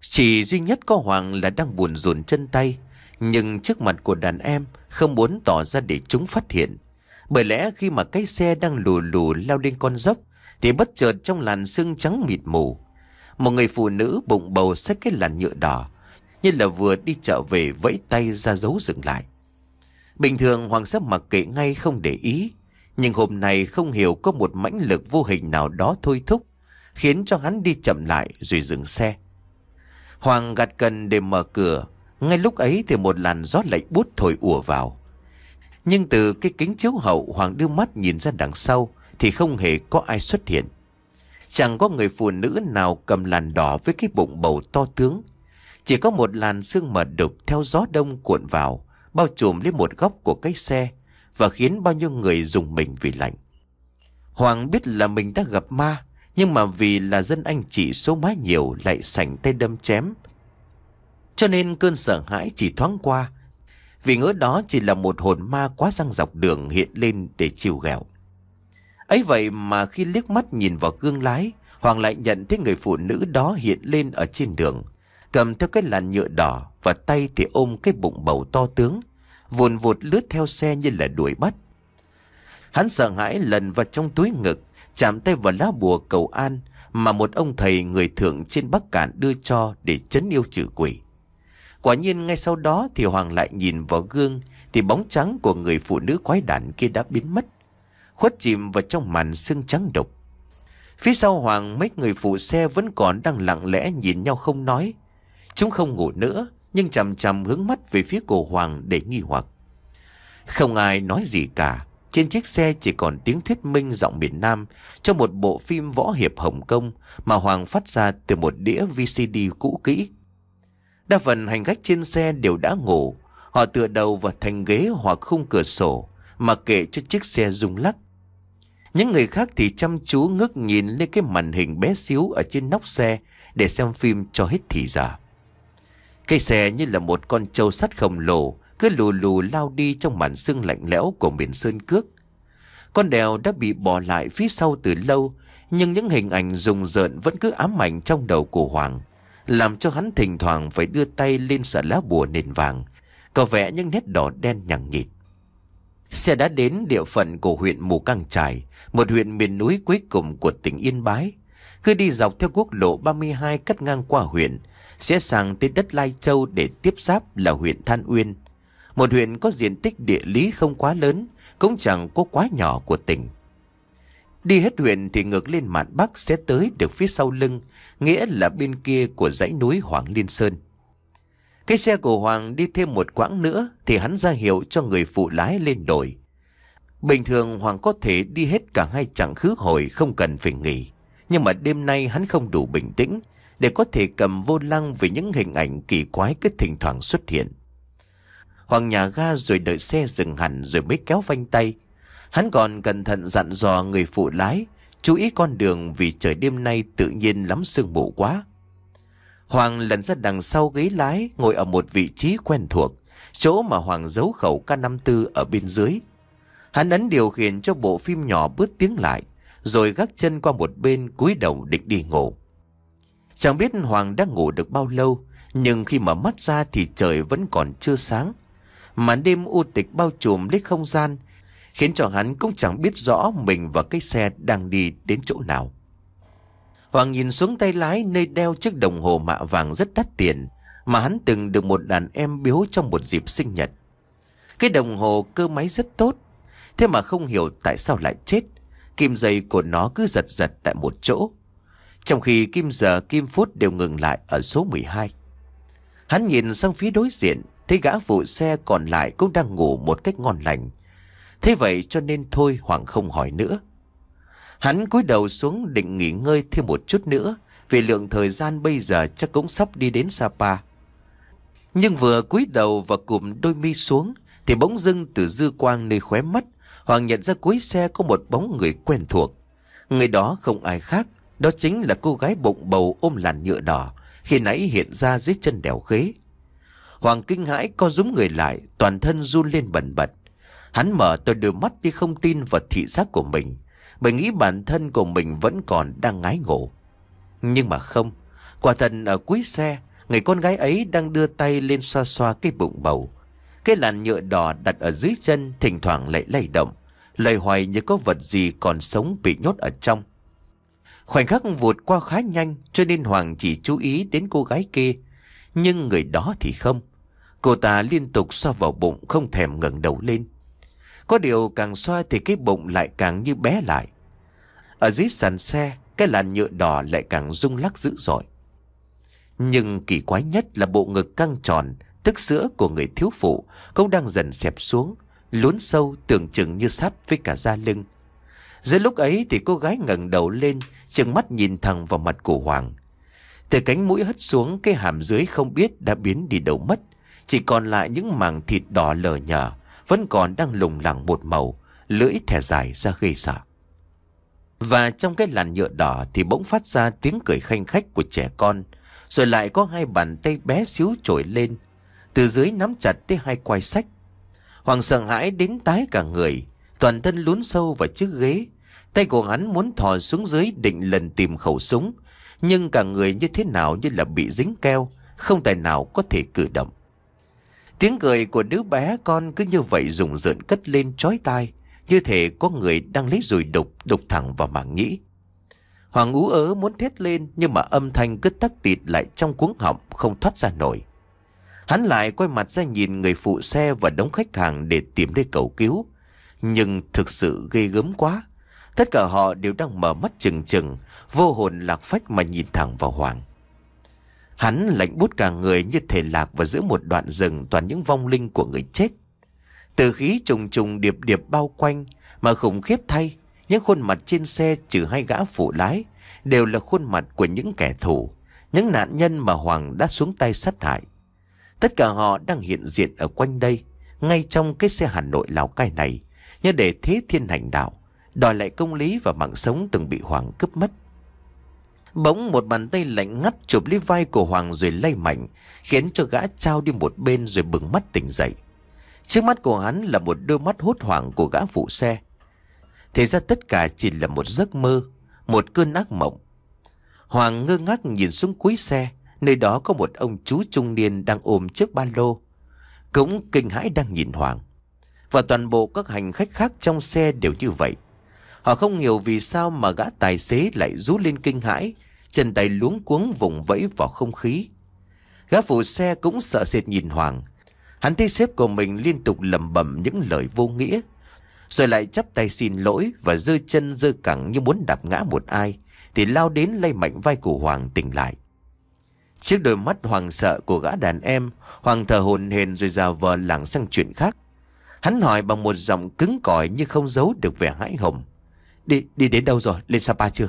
Chỉ duy nhất có Hoàng là đang buồn rùn chân tay Nhưng trước mặt của đàn em Không muốn tỏ ra để chúng phát hiện Bởi lẽ khi mà cái xe đang lù lù lao lên con dốc Thì bất chợt trong làn sương trắng mịt mù Một người phụ nữ bụng bầu xách cái làn nhựa đỏ như là vừa đi chợ về vẫy tay ra dấu dừng lại. Bình thường Hoàng sắp mặc kệ ngay không để ý, nhưng hôm nay không hiểu có một mãnh lực vô hình nào đó thôi thúc, khiến cho hắn đi chậm lại rồi dừng xe. Hoàng gạt cần để mở cửa, ngay lúc ấy thì một làn gió lạnh bút thổi ùa vào. Nhưng từ cái kính chiếu hậu Hoàng đưa mắt nhìn ra đằng sau thì không hề có ai xuất hiện. Chẳng có người phụ nữ nào cầm làn đỏ với cái bụng bầu to tướng chỉ có một làn sương mờ đục theo gió đông cuộn vào, bao trùm lấy một góc của cái xe và khiến bao nhiêu người dùng mình vì lạnh. Hoàng biết là mình đã gặp ma, nhưng mà vì là dân anh chị số má nhiều lại sảnh tay đâm chém. Cho nên cơn sợ hãi chỉ thoáng qua, vì ngỡ đó chỉ là một hồn ma quá răng dọc đường hiện lên để chiều ghẹo. Ấy vậy mà khi liếc mắt nhìn vào gương lái, Hoàng lại nhận thấy người phụ nữ đó hiện lên ở trên đường cầm theo cái làn nhựa đỏ và tay thì ôm cái bụng bầu to tướng, vùn vụt lướt theo xe như là đuổi bắt. Hắn sợ hãi lần vào trong túi ngực, chạm tay vào lá bùa cầu an mà một ông thầy người thượng trên Bắc Cạn đưa cho để chấn yêu trừ quỷ. Quả nhiên ngay sau đó thì Hoàng lại nhìn vào gương thì bóng trắng của người phụ nữ quái đản kia đã biến mất, khuất chìm vào trong màn sương trắng độc. Phía sau Hoàng mấy người phụ xe vẫn còn đang lặng lẽ nhìn nhau không nói Chúng không ngủ nữa, nhưng chầm chầm hướng mắt về phía cổ Hoàng để nghi hoặc. Không ai nói gì cả. Trên chiếc xe chỉ còn tiếng thuyết minh giọng miền Nam cho một bộ phim võ hiệp Hồng Kông mà Hoàng phát ra từ một đĩa VCD cũ kỹ. Đa phần hành khách trên xe đều đã ngủ. Họ tựa đầu vào thành ghế hoặc khung cửa sổ mà kệ cho chiếc xe rung lắc. Những người khác thì chăm chú ngước nhìn lên cái màn hình bé xíu ở trên nóc xe để xem phim cho hết thị giờ. Cây xe như là một con trâu sắt khổng lồ Cứ lù lù lao đi trong màn sương lạnh lẽo của miền sơn cước Con đèo đã bị bỏ lại phía sau từ lâu Nhưng những hình ảnh rùng rợn vẫn cứ ám ảnh trong đầu của Hoàng Làm cho hắn thỉnh thoảng phải đưa tay lên sợ lá bùa nền vàng Có vẽ những nét đỏ đen nhằng nhịt Xe đã đến địa phận của huyện Mù Căng Trải, một huyện miền núi cuối cùng của tỉnh Yên Bái. Cứ đi dọc theo quốc lộ 32 cắt ngang qua huyện, sẽ sang tới đất Lai Châu để tiếp giáp là huyện Than Uyên. Một huyện có diện tích địa lý không quá lớn, cũng chẳng có quá nhỏ của tỉnh. Đi hết huyện thì ngược lên mạn Bắc sẽ tới được phía sau lưng, nghĩa là bên kia của dãy núi Hoàng Liên Sơn. Cái xe của Hoàng đi thêm một quãng nữa thì hắn ra hiệu cho người phụ lái lên đồi. Bình thường Hoàng có thể đi hết cả hai chặng khứ hồi không cần phải nghỉ. Nhưng mà đêm nay hắn không đủ bình tĩnh để có thể cầm vô lăng về những hình ảnh kỳ quái cứ thỉnh thoảng xuất hiện. Hoàng nhà ga rồi đợi xe dừng hẳn rồi mới kéo vanh tay. Hắn còn cẩn thận dặn dò người phụ lái, chú ý con đường vì trời đêm nay tự nhiên lắm sương mù quá. Hoàng lần ra đằng sau ghế lái ngồi ở một vị trí quen thuộc, chỗ mà Hoàng giấu khẩu K54 ở bên dưới. Hắn ấn điều khiển cho bộ phim nhỏ bớt tiếng lại, rồi gác chân qua một bên cúi đầu định đi ngủ. Chẳng biết Hoàng đã ngủ được bao lâu Nhưng khi mở mắt ra thì trời vẫn còn chưa sáng mà đêm u tịch bao trùm lấy không gian Khiến cho hắn cũng chẳng biết rõ mình và cái xe đang đi đến chỗ nào Hoàng nhìn xuống tay lái nơi đeo chiếc đồng hồ mạ vàng rất đắt tiền Mà hắn từng được một đàn em biếu trong một dịp sinh nhật Cái đồng hồ cơ máy rất tốt Thế mà không hiểu tại sao lại chết Kim dây của nó cứ giật giật tại một chỗ trong khi kim giờ kim phút đều ngừng lại ở số 12 Hắn nhìn sang phía đối diện Thấy gã phụ xe còn lại cũng đang ngủ một cách ngon lành Thế vậy cho nên thôi Hoàng không hỏi nữa Hắn cúi đầu xuống định nghỉ ngơi thêm một chút nữa Vì lượng thời gian bây giờ chắc cũng sắp đi đến Sapa Nhưng vừa cúi đầu và cụm đôi mi xuống Thì bỗng dưng từ dư quang nơi khóe mắt Hoàng nhận ra cuối xe có một bóng người quen thuộc Người đó không ai khác đó chính là cô gái bụng bầu ôm làn nhựa đỏ Khi nãy hiện ra dưới chân đèo khế Hoàng kinh hãi co rúm người lại Toàn thân run lên bẩn bật Hắn mở tôi đôi mắt đi không tin vào thị giác của mình Bởi nghĩ bản thân của mình vẫn còn đang ngái ngộ Nhưng mà không Quả thật ở cuối xe Người con gái ấy đang đưa tay lên xoa xoa cái bụng bầu Cái làn nhựa đỏ đặt ở dưới chân Thỉnh thoảng lại lay động Lời hoài như có vật gì còn sống bị nhốt ở trong Khoảnh khắc vụt qua khá nhanh cho nên Hoàng chỉ chú ý đến cô gái kia. Nhưng người đó thì không. Cô ta liên tục xoa vào bụng không thèm ngẩng đầu lên. Có điều càng xoa thì cái bụng lại càng như bé lại. Ở dưới sàn xe, cái làn nhựa đỏ lại càng rung lắc dữ dội. Nhưng kỳ quái nhất là bộ ngực căng tròn, tức sữa của người thiếu phụ cũng đang dần xẹp xuống, lún sâu tưởng chừng như sắt với cả da lưng. Giữa lúc ấy thì cô gái ngẩng đầu lên trừng mắt nhìn thẳng vào mặt của Hoàng. Từ cánh mũi hất xuống cái hàm dưới không biết đã biến đi đâu mất. Chỉ còn lại những mảng thịt đỏ lờ nhờ, vẫn còn đang lùng lẳng một màu, lưỡi thẻ dài ra gây sợ. Và trong cái làn nhựa đỏ thì bỗng phát ra tiếng cười khanh khách của trẻ con, rồi lại có hai bàn tay bé xíu trồi lên, từ dưới nắm chặt tới hai quai sách. Hoàng sợ hãi đến tái cả người, toàn thân lún sâu vào chiếc ghế, Tay của hắn muốn thò xuống dưới định lần tìm khẩu súng. Nhưng cả người như thế nào như là bị dính keo, không tài nào có thể cử động. Tiếng cười của đứa bé con cứ như vậy rùng rợn cất lên trói tai, như thể có người đang lấy rồi đục, đục thẳng vào mảng nhĩ. Hoàng ú ớ muốn thét lên nhưng mà âm thanh cứ tắc tịt lại trong cuống họng không thoát ra nổi. Hắn lại quay mặt ra nhìn người phụ xe và đống khách hàng để tìm đến cầu cứu. Nhưng thực sự ghê gớm quá. Tất cả họ đều đang mở mắt chừng chừng, vô hồn lạc phách mà nhìn thẳng vào Hoàng. Hắn lạnh bút cả người như thể lạc vào giữa một đoạn rừng toàn những vong linh của người chết. Từ khí trùng trùng điệp điệp bao quanh mà khủng khiếp thay, những khuôn mặt trên xe trừ hai gã phụ lái đều là khuôn mặt của những kẻ thù, những nạn nhân mà Hoàng đã xuống tay sát hại. Tất cả họ đang hiện diện ở quanh đây, ngay trong cái xe Hà Nội Lào Cai này, như để thế thiên hành đạo đòi lại công lý và mạng sống từng bị Hoàng cướp mất. Bỗng một bàn tay lạnh ngắt chụp lấy vai của Hoàng rồi lay mạnh, khiến cho gã trao đi một bên rồi bừng mắt tỉnh dậy. Trước mắt của hắn là một đôi mắt hốt hoảng của gã phụ xe. Thế ra tất cả chỉ là một giấc mơ, một cơn ác mộng. Hoàng ngơ ngác nhìn xuống cuối xe, nơi đó có một ông chú trung niên đang ôm chiếc ba lô. Cũng kinh hãi đang nhìn Hoàng. Và toàn bộ các hành khách khác trong xe đều như vậy. Họ không hiểu vì sao mà gã tài xế lại rú lên kinh hãi, chân tay luống cuống vùng vẫy vào không khí. Gã phụ xe cũng sợ sệt nhìn Hoàng. Hắn thấy sếp của mình liên tục lầm bẩm những lời vô nghĩa, rồi lại chắp tay xin lỗi và giơ chân giơ cẳng như muốn đạp ngã một ai, thì lao đến lay mạnh vai của Hoàng tỉnh lại. Trước đôi mắt hoàng sợ của gã đàn em, Hoàng thờ hồn hền rồi ra vờ lảng sang chuyện khác. Hắn hỏi bằng một giọng cứng cỏi như không giấu được vẻ hãi hùng. Đi, đi đến đâu rồi? Lên Sapa chưa?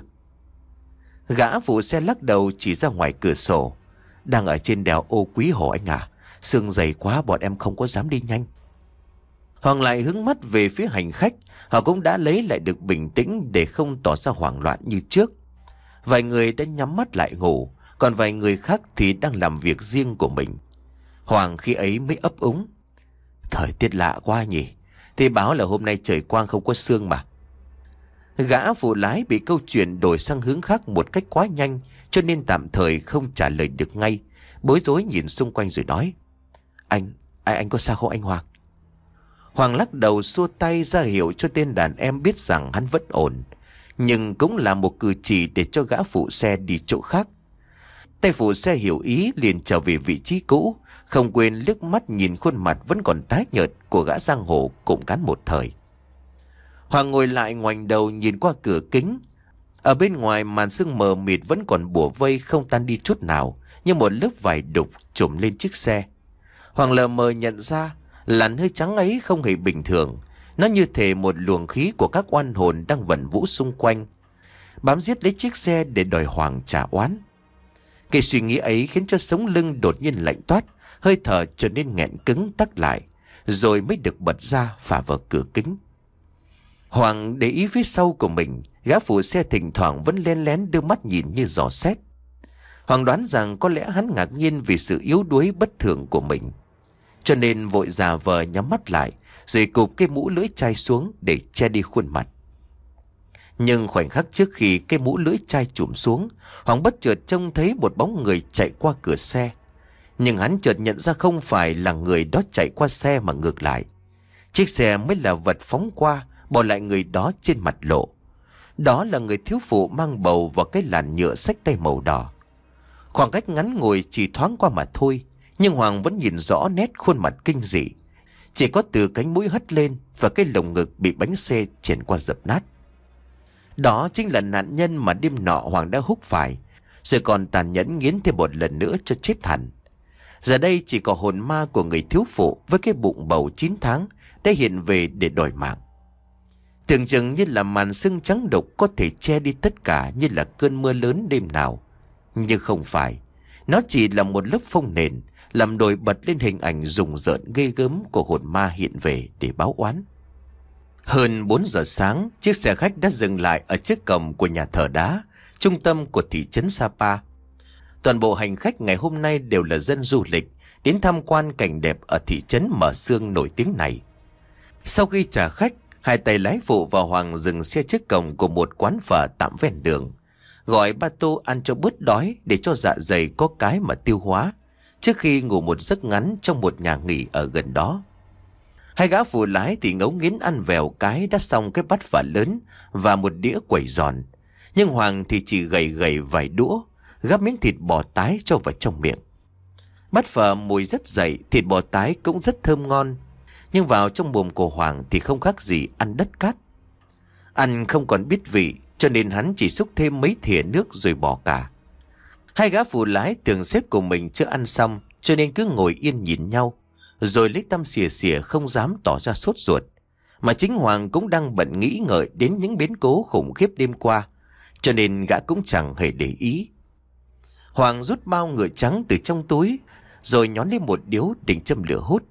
Gã phụ xe lắc đầu chỉ ra ngoài cửa sổ. Đang ở trên đèo ô quý hồ anh à. Sương dày quá bọn em không có dám đi nhanh. Hoàng lại hướng mắt về phía hành khách. Họ cũng đã lấy lại được bình tĩnh để không tỏ ra hoảng loạn như trước. Vài người đã nhắm mắt lại ngủ. Còn vài người khác thì đang làm việc riêng của mình. Hoàng khi ấy mới ấp úng. Thời tiết lạ quá nhỉ. Thì báo là hôm nay trời quang không có sương mà. Gã phụ lái bị câu chuyện đổi sang hướng khác một cách quá nhanh Cho nên tạm thời không trả lời được ngay Bối rối nhìn xung quanh rồi nói Anh, ai anh có sao không anh Hoàng? Hoàng lắc đầu xua tay ra hiệu cho tên đàn em biết rằng hắn vẫn ổn Nhưng cũng là một cử chỉ để cho gã phụ xe đi chỗ khác Tay phụ xe hiểu ý liền trở về vị trí cũ Không quên liếc mắt nhìn khuôn mặt vẫn còn tái nhợt của gã giang hồ cộng cán một thời Hoàng ngồi lại ngoảnh đầu nhìn qua cửa kính. Ở bên ngoài màn sương mờ mịt vẫn còn bùa vây không tan đi chút nào, như một lớp vải đục trùm lên chiếc xe. Hoàng lờ mờ nhận ra làn hơi trắng ấy không hề bình thường. Nó như thể một luồng khí của các oan hồn đang vẩn vũ xung quanh. Bám giết lấy chiếc xe để đòi Hoàng trả oán. Cái suy nghĩ ấy khiến cho sống lưng đột nhiên lạnh toát, hơi thở trở nên nghẹn cứng tắt lại, rồi mới được bật ra phả vào cửa kính. Hoàng để ý phía sau của mình, gã phụ xe thỉnh thoảng vẫn lén lén đưa mắt nhìn như dò xét. Hoàng đoán rằng có lẽ hắn ngạc nhiên vì sự yếu đuối bất thường của mình. Cho nên vội giả vờ nhắm mắt lại, rồi cụp cái mũ lưỡi chai xuống để che đi khuôn mặt. Nhưng khoảnh khắc trước khi cái mũ lưỡi chai trùm xuống, Hoàng bất chợt trông thấy một bóng người chạy qua cửa xe. Nhưng hắn chợt nhận ra không phải là người đó chạy qua xe mà ngược lại. Chiếc xe mới là vật phóng qua, bỏ lại người đó trên mặt lộ. Đó là người thiếu phụ mang bầu và cái làn nhựa sách tay màu đỏ. Khoảng cách ngắn ngồi chỉ thoáng qua mà thôi, nhưng Hoàng vẫn nhìn rõ nét khuôn mặt kinh dị. Chỉ có từ cánh mũi hất lên và cái lồng ngực bị bánh xe triển qua dập nát. Đó chính là nạn nhân mà đêm nọ Hoàng đã hút phải, rồi còn tàn nhẫn nghiến thêm một lần nữa cho chết hẳn. Giờ đây chỉ có hồn ma của người thiếu phụ với cái bụng bầu 9 tháng đã hiện về để đòi mạng. Tưởng chừng như là màn sương trắng đục có thể che đi tất cả như là cơn mưa lớn đêm nào. Nhưng không phải. Nó chỉ là một lớp phong nền, làm đổi bật lên hình ảnh rùng rợn ghê gớm của hồn ma hiện về để báo oán. Hơn 4 giờ sáng, chiếc xe khách đã dừng lại ở chiếc cổng của nhà thờ đá, trung tâm của thị trấn Sapa. Toàn bộ hành khách ngày hôm nay đều là dân du lịch, đến tham quan cảnh đẹp ở thị trấn Mở Sương nổi tiếng này. Sau khi trả khách, Hai tay lái phụ và Hoàng dừng xe trước cổng của một quán phở tạm ven đường. Gọi ba tô ăn cho bớt đói để cho dạ dày có cái mà tiêu hóa. Trước khi ngủ một giấc ngắn trong một nhà nghỉ ở gần đó. Hai gã phụ lái thì ngấu nghiến ăn vèo cái đã xong cái bát phở lớn và một đĩa quẩy giòn. Nhưng Hoàng thì chỉ gầy gầy vài đũa, gắp miếng thịt bò tái cho vào trong miệng. Bát phở mùi rất dậy, thịt bò tái cũng rất thơm ngon. Nhưng vào trong mồm của Hoàng thì không khác gì ăn đất cát Ăn không còn biết vị Cho nên hắn chỉ xúc thêm mấy thìa nước rồi bỏ cả Hai gã phụ lái tưởng xếp của mình chưa ăn xong Cho nên cứ ngồi yên nhìn nhau Rồi lấy tâm xìa xìa không dám tỏ ra sốt ruột Mà chính Hoàng cũng đang bận nghĩ ngợi đến những biến cố khủng khiếp đêm qua Cho nên gã cũng chẳng hề để ý Hoàng rút bao ngựa trắng từ trong túi Rồi nhón lên một điếu định châm lửa hút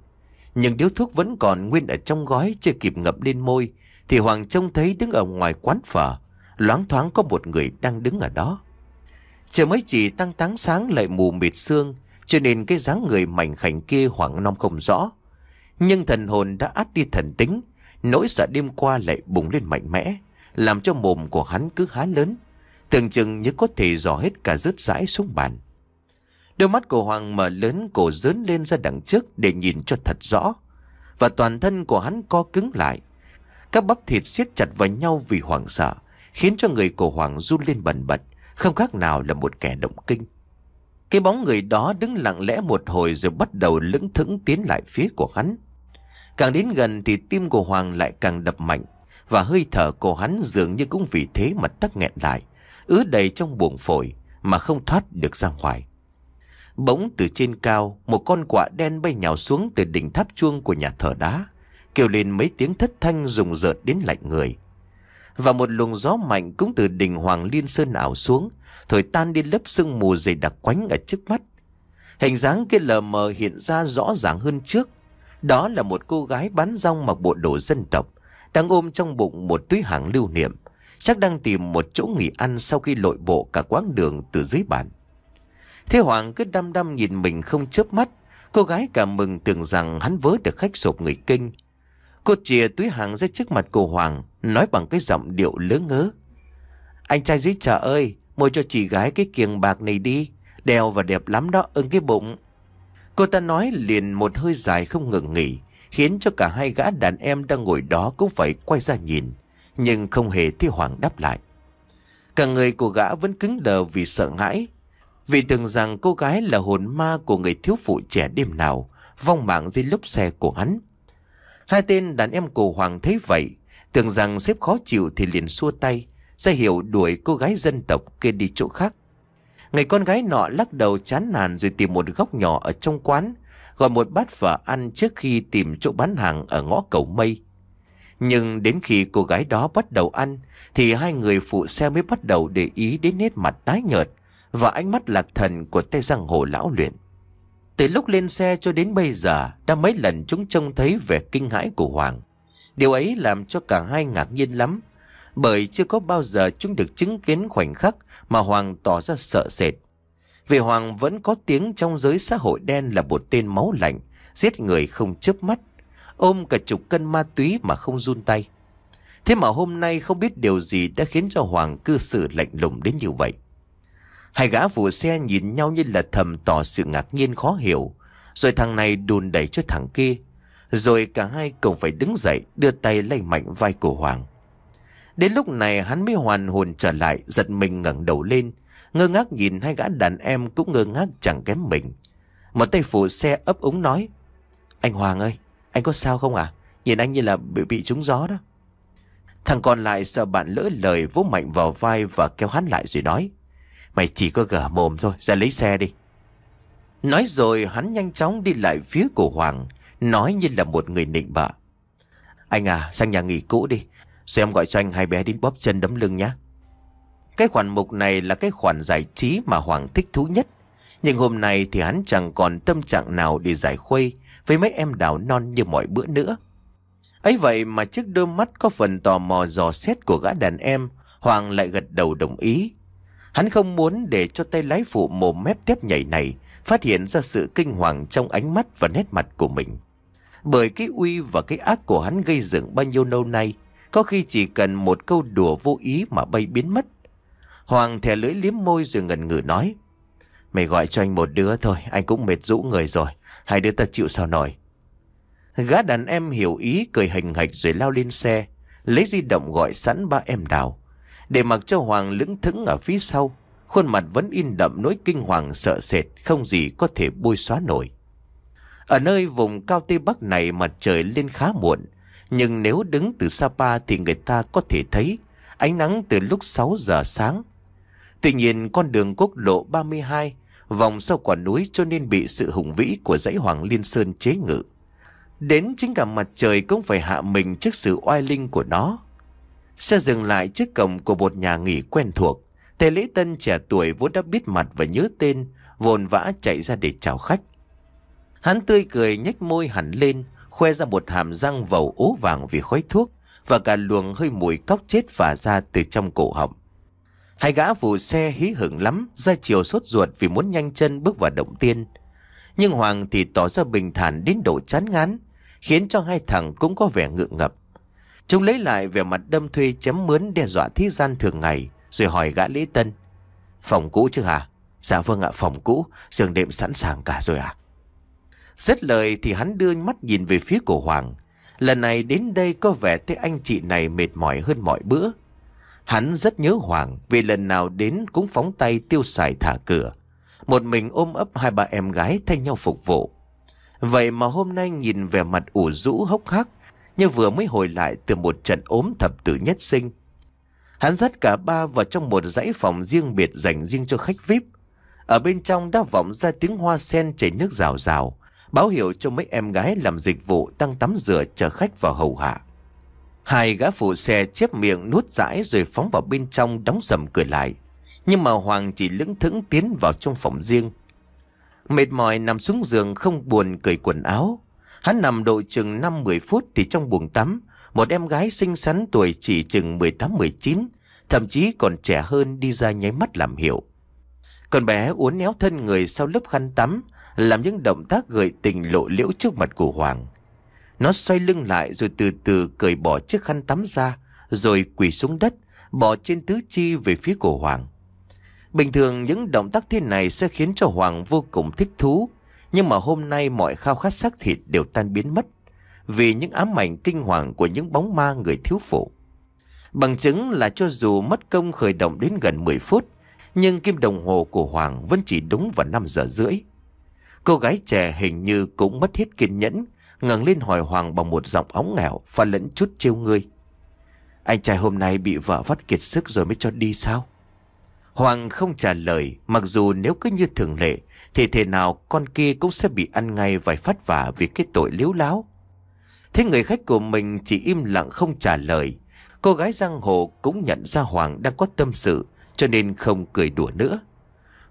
nhưng điếu thuốc vẫn còn nguyên ở trong gói chưa kịp ngập lên môi Thì Hoàng trông thấy đứng ở ngoài quán phở Loáng thoáng có một người đang đứng ở đó Trời mới chỉ tăng táng sáng lại mù mịt sương Cho nên cái dáng người mảnh khảnh kia Hoàng non không rõ Nhưng thần hồn đã át đi thần tính Nỗi sợ đêm qua lại bùng lên mạnh mẽ Làm cho mồm của hắn cứ há lớn Tưởng chừng như có thể dò hết cả rứt rãi xuống bàn Đôi mắt của Hoàng mở lớn cổ dớn lên ra đằng trước để nhìn cho thật rõ. Và toàn thân của hắn co cứng lại. Các bắp thịt siết chặt vào nhau vì hoảng sợ, khiến cho người của Hoàng run lên bần bật, không khác nào là một kẻ động kinh. Cái bóng người đó đứng lặng lẽ một hồi rồi bắt đầu lững thững tiến lại phía của hắn. Càng đến gần thì tim của Hoàng lại càng đập mạnh và hơi thở của hắn dường như cũng vì thế mà tắc nghẹn lại, ứ đầy trong buồng phổi mà không thoát được ra ngoài. Bỗng từ trên cao Một con quạ đen bay nhào xuống Từ đỉnh tháp chuông của nhà thờ đá Kêu lên mấy tiếng thất thanh rùng rợn đến lạnh người Và một luồng gió mạnh Cũng từ đỉnh Hoàng Liên Sơn ảo xuống Thổi tan đi lớp sương mù dày đặc quánh ở trước mắt Hình dáng kia lờ mờ hiện ra rõ ràng hơn trước Đó là một cô gái bán rong mặc bộ đồ dân tộc Đang ôm trong bụng một túi hàng lưu niệm Chắc đang tìm một chỗ nghỉ ăn sau khi lội bộ cả quãng đường từ dưới bản Thế Hoàng cứ đăm đăm nhìn mình không chớp mắt. Cô gái cảm mừng tưởng rằng hắn vớ được khách sộp người kinh. Cô chìa túi hàng ra trước mặt cô Hoàng, nói bằng cái giọng điệu lỡ ngớ. Anh trai dưới chợ ơi, mua cho chị gái cái kiềng bạc này đi. Đeo và đẹp lắm đó, ưng cái bụng. Cô ta nói liền một hơi dài không ngừng nghỉ, khiến cho cả hai gã đàn em đang ngồi đó cũng phải quay ra nhìn. Nhưng không hề thấy Hoàng đáp lại. Cả người của gã vẫn cứng đờ vì sợ hãi vì tưởng rằng cô gái là hồn ma của người thiếu phụ trẻ đêm nào Vong mạng dưới lốp xe của hắn Hai tên đàn em của Hoàng thấy vậy Tưởng rằng xếp khó chịu thì liền xua tay ra hiệu đuổi cô gái dân tộc kia đi chỗ khác Người con gái nọ lắc đầu chán nản rồi tìm một góc nhỏ ở trong quán Gọi một bát phở ăn trước khi tìm chỗ bán hàng ở ngõ cầu mây Nhưng đến khi cô gái đó bắt đầu ăn Thì hai người phụ xe mới bắt đầu để ý đến nét mặt tái nhợt và ánh mắt lạc thần của tay giang hồ lão luyện. Từ lúc lên xe cho đến bây giờ đã mấy lần chúng trông thấy vẻ kinh hãi của Hoàng. Điều ấy làm cho cả hai ngạc nhiên lắm bởi chưa có bao giờ chúng được chứng kiến khoảnh khắc mà Hoàng tỏ ra sợ sệt. Vì Hoàng vẫn có tiếng trong giới xã hội đen là một tên máu lạnh, giết người không chớp mắt, ôm cả chục cân ma túy mà không run tay. Thế mà hôm nay không biết điều gì đã khiến cho Hoàng cư xử lạnh lùng đến như vậy. Hai gã phụ xe nhìn nhau như là thầm tỏ sự ngạc nhiên khó hiểu. Rồi thằng này đùn đẩy cho thằng kia. Rồi cả hai cùng phải đứng dậy đưa tay lay mạnh vai của Hoàng. Đến lúc này hắn mới hoàn hồn trở lại giật mình ngẩng đầu lên. Ngơ ngác nhìn hai gã đàn em cũng ngơ ngác chẳng kém mình. Một tay phụ xe ấp úng nói. Anh Hoàng ơi, anh có sao không à? Nhìn anh như là bị bị trúng gió đó. Thằng còn lại sợ bạn lỡ lời vỗ mạnh vào vai và kéo hắn lại rồi nói. Mày chỉ có gở mồm thôi Ra lấy xe đi Nói rồi hắn nhanh chóng đi lại phía của Hoàng Nói như là một người nịnh bợ Anh à sang nhà nghỉ cũ đi Rồi em gọi cho anh hai bé đến bóp chân đấm lưng nhé Cái khoản mục này là cái khoản giải trí mà Hoàng thích thú nhất Nhưng hôm nay thì hắn chẳng còn tâm trạng nào để giải khuây Với mấy em đào non như mọi bữa nữa ấy vậy mà trước đôi mắt có phần tò mò dò xét của gã đàn em Hoàng lại gật đầu đồng ý Hắn không muốn để cho tay lái phụ mồm mép tép nhảy này phát hiện ra sự kinh hoàng trong ánh mắt và nét mặt của mình. Bởi cái uy và cái ác của hắn gây dựng bao nhiêu lâu nay, có khi chỉ cần một câu đùa vô ý mà bay biến mất. Hoàng thè lưỡi liếm môi rồi ngần ngừ nói. Mày gọi cho anh một đứa thôi, anh cũng mệt rũ người rồi, hai đứa ta chịu sao nổi. Gã đàn em hiểu ý cười hình hạch rồi lao lên xe, lấy di động gọi sẵn ba em đào để mặc cho Hoàng lững thững ở phía sau. Khuôn mặt vẫn in đậm nỗi kinh hoàng sợ sệt, không gì có thể bôi xóa nổi. Ở nơi vùng cao Tây Bắc này mặt trời lên khá muộn, nhưng nếu đứng từ Sapa thì người ta có thể thấy ánh nắng từ lúc 6 giờ sáng. Tuy nhiên con đường quốc lộ 32 vòng sau quả núi cho nên bị sự hùng vĩ của dãy Hoàng Liên Sơn chế ngự. Đến chính cả mặt trời cũng phải hạ mình trước sự oai linh của nó. Xe dừng lại trước cổng của một nhà nghỉ quen thuộc. Thầy Lễ Tân trẻ tuổi vốn đã biết mặt và nhớ tên, vồn vã chạy ra để chào khách. Hắn tươi cười nhếch môi hẳn lên, khoe ra một hàm răng vầu ố vàng vì khói thuốc và cả luồng hơi mùi cóc chết phả ra từ trong cổ họng. Hai gã vụ xe hí hửng lắm, ra chiều sốt ruột vì muốn nhanh chân bước vào động tiên. Nhưng Hoàng thì tỏ ra bình thản đến độ chán ngán, khiến cho hai thằng cũng có vẻ ngượng ngập. Chúng lấy lại về mặt đâm thuê chém mướn đe dọa thí gian thường ngày Rồi hỏi gã Lý Tân Phòng cũ chứ hả? Dạ vâng ạ phòng cũ Giường đệm sẵn sàng cả rồi ạ à? Rất lời thì hắn đưa mắt nhìn về phía cổ Hoàng Lần này đến đây có vẻ thấy anh chị này mệt mỏi hơn mọi bữa Hắn rất nhớ Hoàng Vì lần nào đến cũng phóng tay tiêu xài thả cửa Một mình ôm ấp hai ba em gái thay nhau phục vụ Vậy mà hôm nay nhìn về mặt ủ rũ hốc hác như vừa mới hồi lại từ một trận ốm thập tử nhất sinh Hắn dắt cả ba vào trong một dãy phòng riêng biệt dành riêng cho khách VIP Ở bên trong đã vọng ra tiếng hoa sen chảy nước rào rào Báo hiệu cho mấy em gái làm dịch vụ tăng tắm rửa chờ khách vào hầu hạ Hai gã phụ xe chép miệng nuốt dãi rồi phóng vào bên trong đóng sầm cửa lại Nhưng mà Hoàng chỉ lững thững tiến vào trong phòng riêng Mệt mỏi nằm xuống giường không buồn cởi quần áo Hắn nằm độ chừng 5-10 phút thì trong buồng tắm, một em gái xinh xắn tuổi chỉ chừng 18-19, thậm chí còn trẻ hơn đi ra nháy mắt làm hiệu. Con bé uốn éo thân người sau lớp khăn tắm, làm những động tác gợi tình lộ liễu trước mặt của Hoàng. Nó xoay lưng lại rồi từ từ cởi bỏ chiếc khăn tắm ra, rồi quỳ xuống đất, bỏ trên tứ chi về phía cổ Hoàng. Bình thường những động tác thế này sẽ khiến cho Hoàng vô cùng thích thú nhưng mà hôm nay mọi khao khát xác thịt đều tan biến mất Vì những ám ảnh kinh hoàng của những bóng ma người thiếu phụ Bằng chứng là cho dù mất công khởi động đến gần 10 phút Nhưng kim đồng hồ của Hoàng vẫn chỉ đúng vào 5 giờ rưỡi Cô gái trẻ hình như cũng mất hết kiên nhẫn ngẩng lên hỏi Hoàng bằng một giọng óng nghèo Và lẫn chút trêu ngươi Anh trai hôm nay bị vợ vắt kiệt sức rồi mới cho đi sao Hoàng không trả lời Mặc dù nếu cứ như thường lệ thì thế nào con kia cũng sẽ bị ăn ngay vài phát vả vì cái tội liếu láo. Thế người khách của mình chỉ im lặng không trả lời. Cô gái giang hồ cũng nhận ra Hoàng đang có tâm sự cho nên không cười đùa nữa.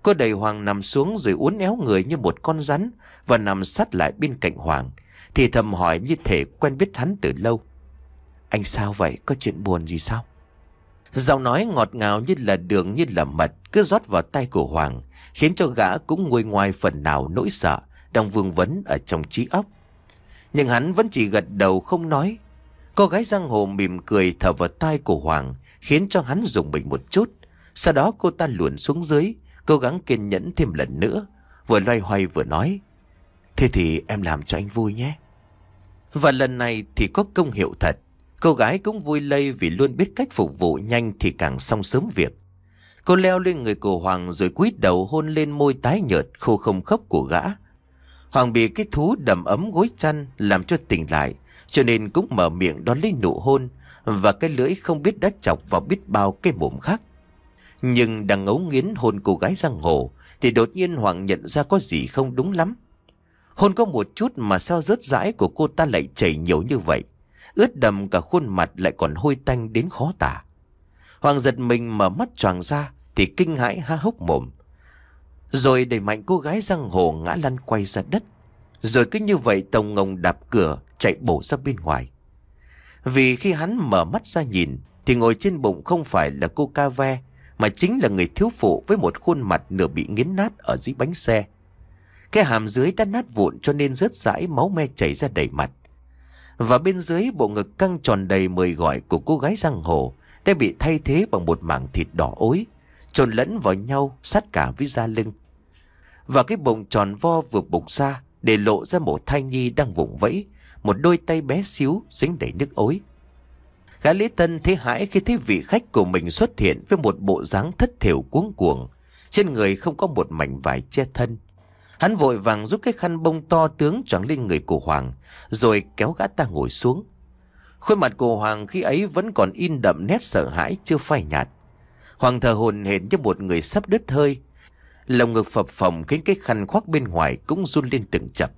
Cô đẩy Hoàng nằm xuống rồi uốn éo người như một con rắn và nằm sát lại bên cạnh Hoàng. Thì thầm hỏi như thể quen biết hắn từ lâu. Anh sao vậy? Có chuyện buồn gì sao? Giọng nói ngọt ngào như là đường như là mật cứ rót vào tay của Hoàng khiến cho gã cũng nguôi ngoài phần nào nỗi sợ đang vương vấn ở trong trí óc. Nhưng hắn vẫn chỉ gật đầu không nói. Cô gái giang hồ mỉm cười thở vào tai của Hoàng khiến cho hắn dùng mình một chút. Sau đó cô ta luồn xuống dưới, cố gắng kiên nhẫn thêm lần nữa, vừa loay hoay vừa nói. Thế thì em làm cho anh vui nhé. Và lần này thì có công hiệu thật. Cô gái cũng vui lây vì luôn biết cách phục vụ nhanh thì càng xong sớm việc. Cô leo lên người của Hoàng rồi quýt đầu hôn lên môi tái nhợt khô không khốc của gã. Hoàng bị cái thú đầm ấm gối chăn làm cho tỉnh lại, cho nên cũng mở miệng đón lấy nụ hôn và cái lưỡi không biết đã chọc vào biết bao cái mồm khác. Nhưng đang ngấu nghiến hôn cô gái răng hồ thì đột nhiên Hoàng nhận ra có gì không đúng lắm. Hôn có một chút mà sao rớt rãi của cô ta lại chảy nhiều như vậy, ướt đầm cả khuôn mặt lại còn hôi tanh đến khó tả. Hoàng giật mình mở mắt choàng ra thì kinh hãi há hốc mồm. Rồi đẩy mạnh cô gái răng hồ ngã lăn quay ra đất. Rồi cứ như vậy tông ngồng đạp cửa chạy bổ ra bên ngoài. Vì khi hắn mở mắt ra nhìn thì ngồi trên bụng không phải là cô ca ve mà chính là người thiếu phụ với một khuôn mặt nửa bị nghiến nát ở dưới bánh xe. Cái hàm dưới đã nát vụn cho nên rớt rãi máu me chảy ra đầy mặt. Và bên dưới bộ ngực căng tròn đầy mời gọi của cô gái răng hồ đã bị thay thế bằng một mảng thịt đỏ ối, trộn lẫn vào nhau sát cả với da lưng. Và cái bụng tròn vo vừa bục ra để lộ ra một thai nhi đang vùng vẫy, một đôi tay bé xíu dính đầy nước ối. Gã Lý Tân thấy hãi khi thấy vị khách của mình xuất hiện với một bộ dáng thất thiểu cuống cuồng, trên người không có một mảnh vải che thân. Hắn vội vàng giúp cái khăn bông to tướng choáng lên người của Hoàng, rồi kéo gã ta ngồi xuống. Khuôn mặt của Hoàng khi ấy vẫn còn in đậm nét sợ hãi chưa phai nhạt. Hoàng thờ hồn hển như một người sắp đứt hơi. lòng ngực phập phồng khiến cái khăn khoác bên ngoài cũng run lên từng chập.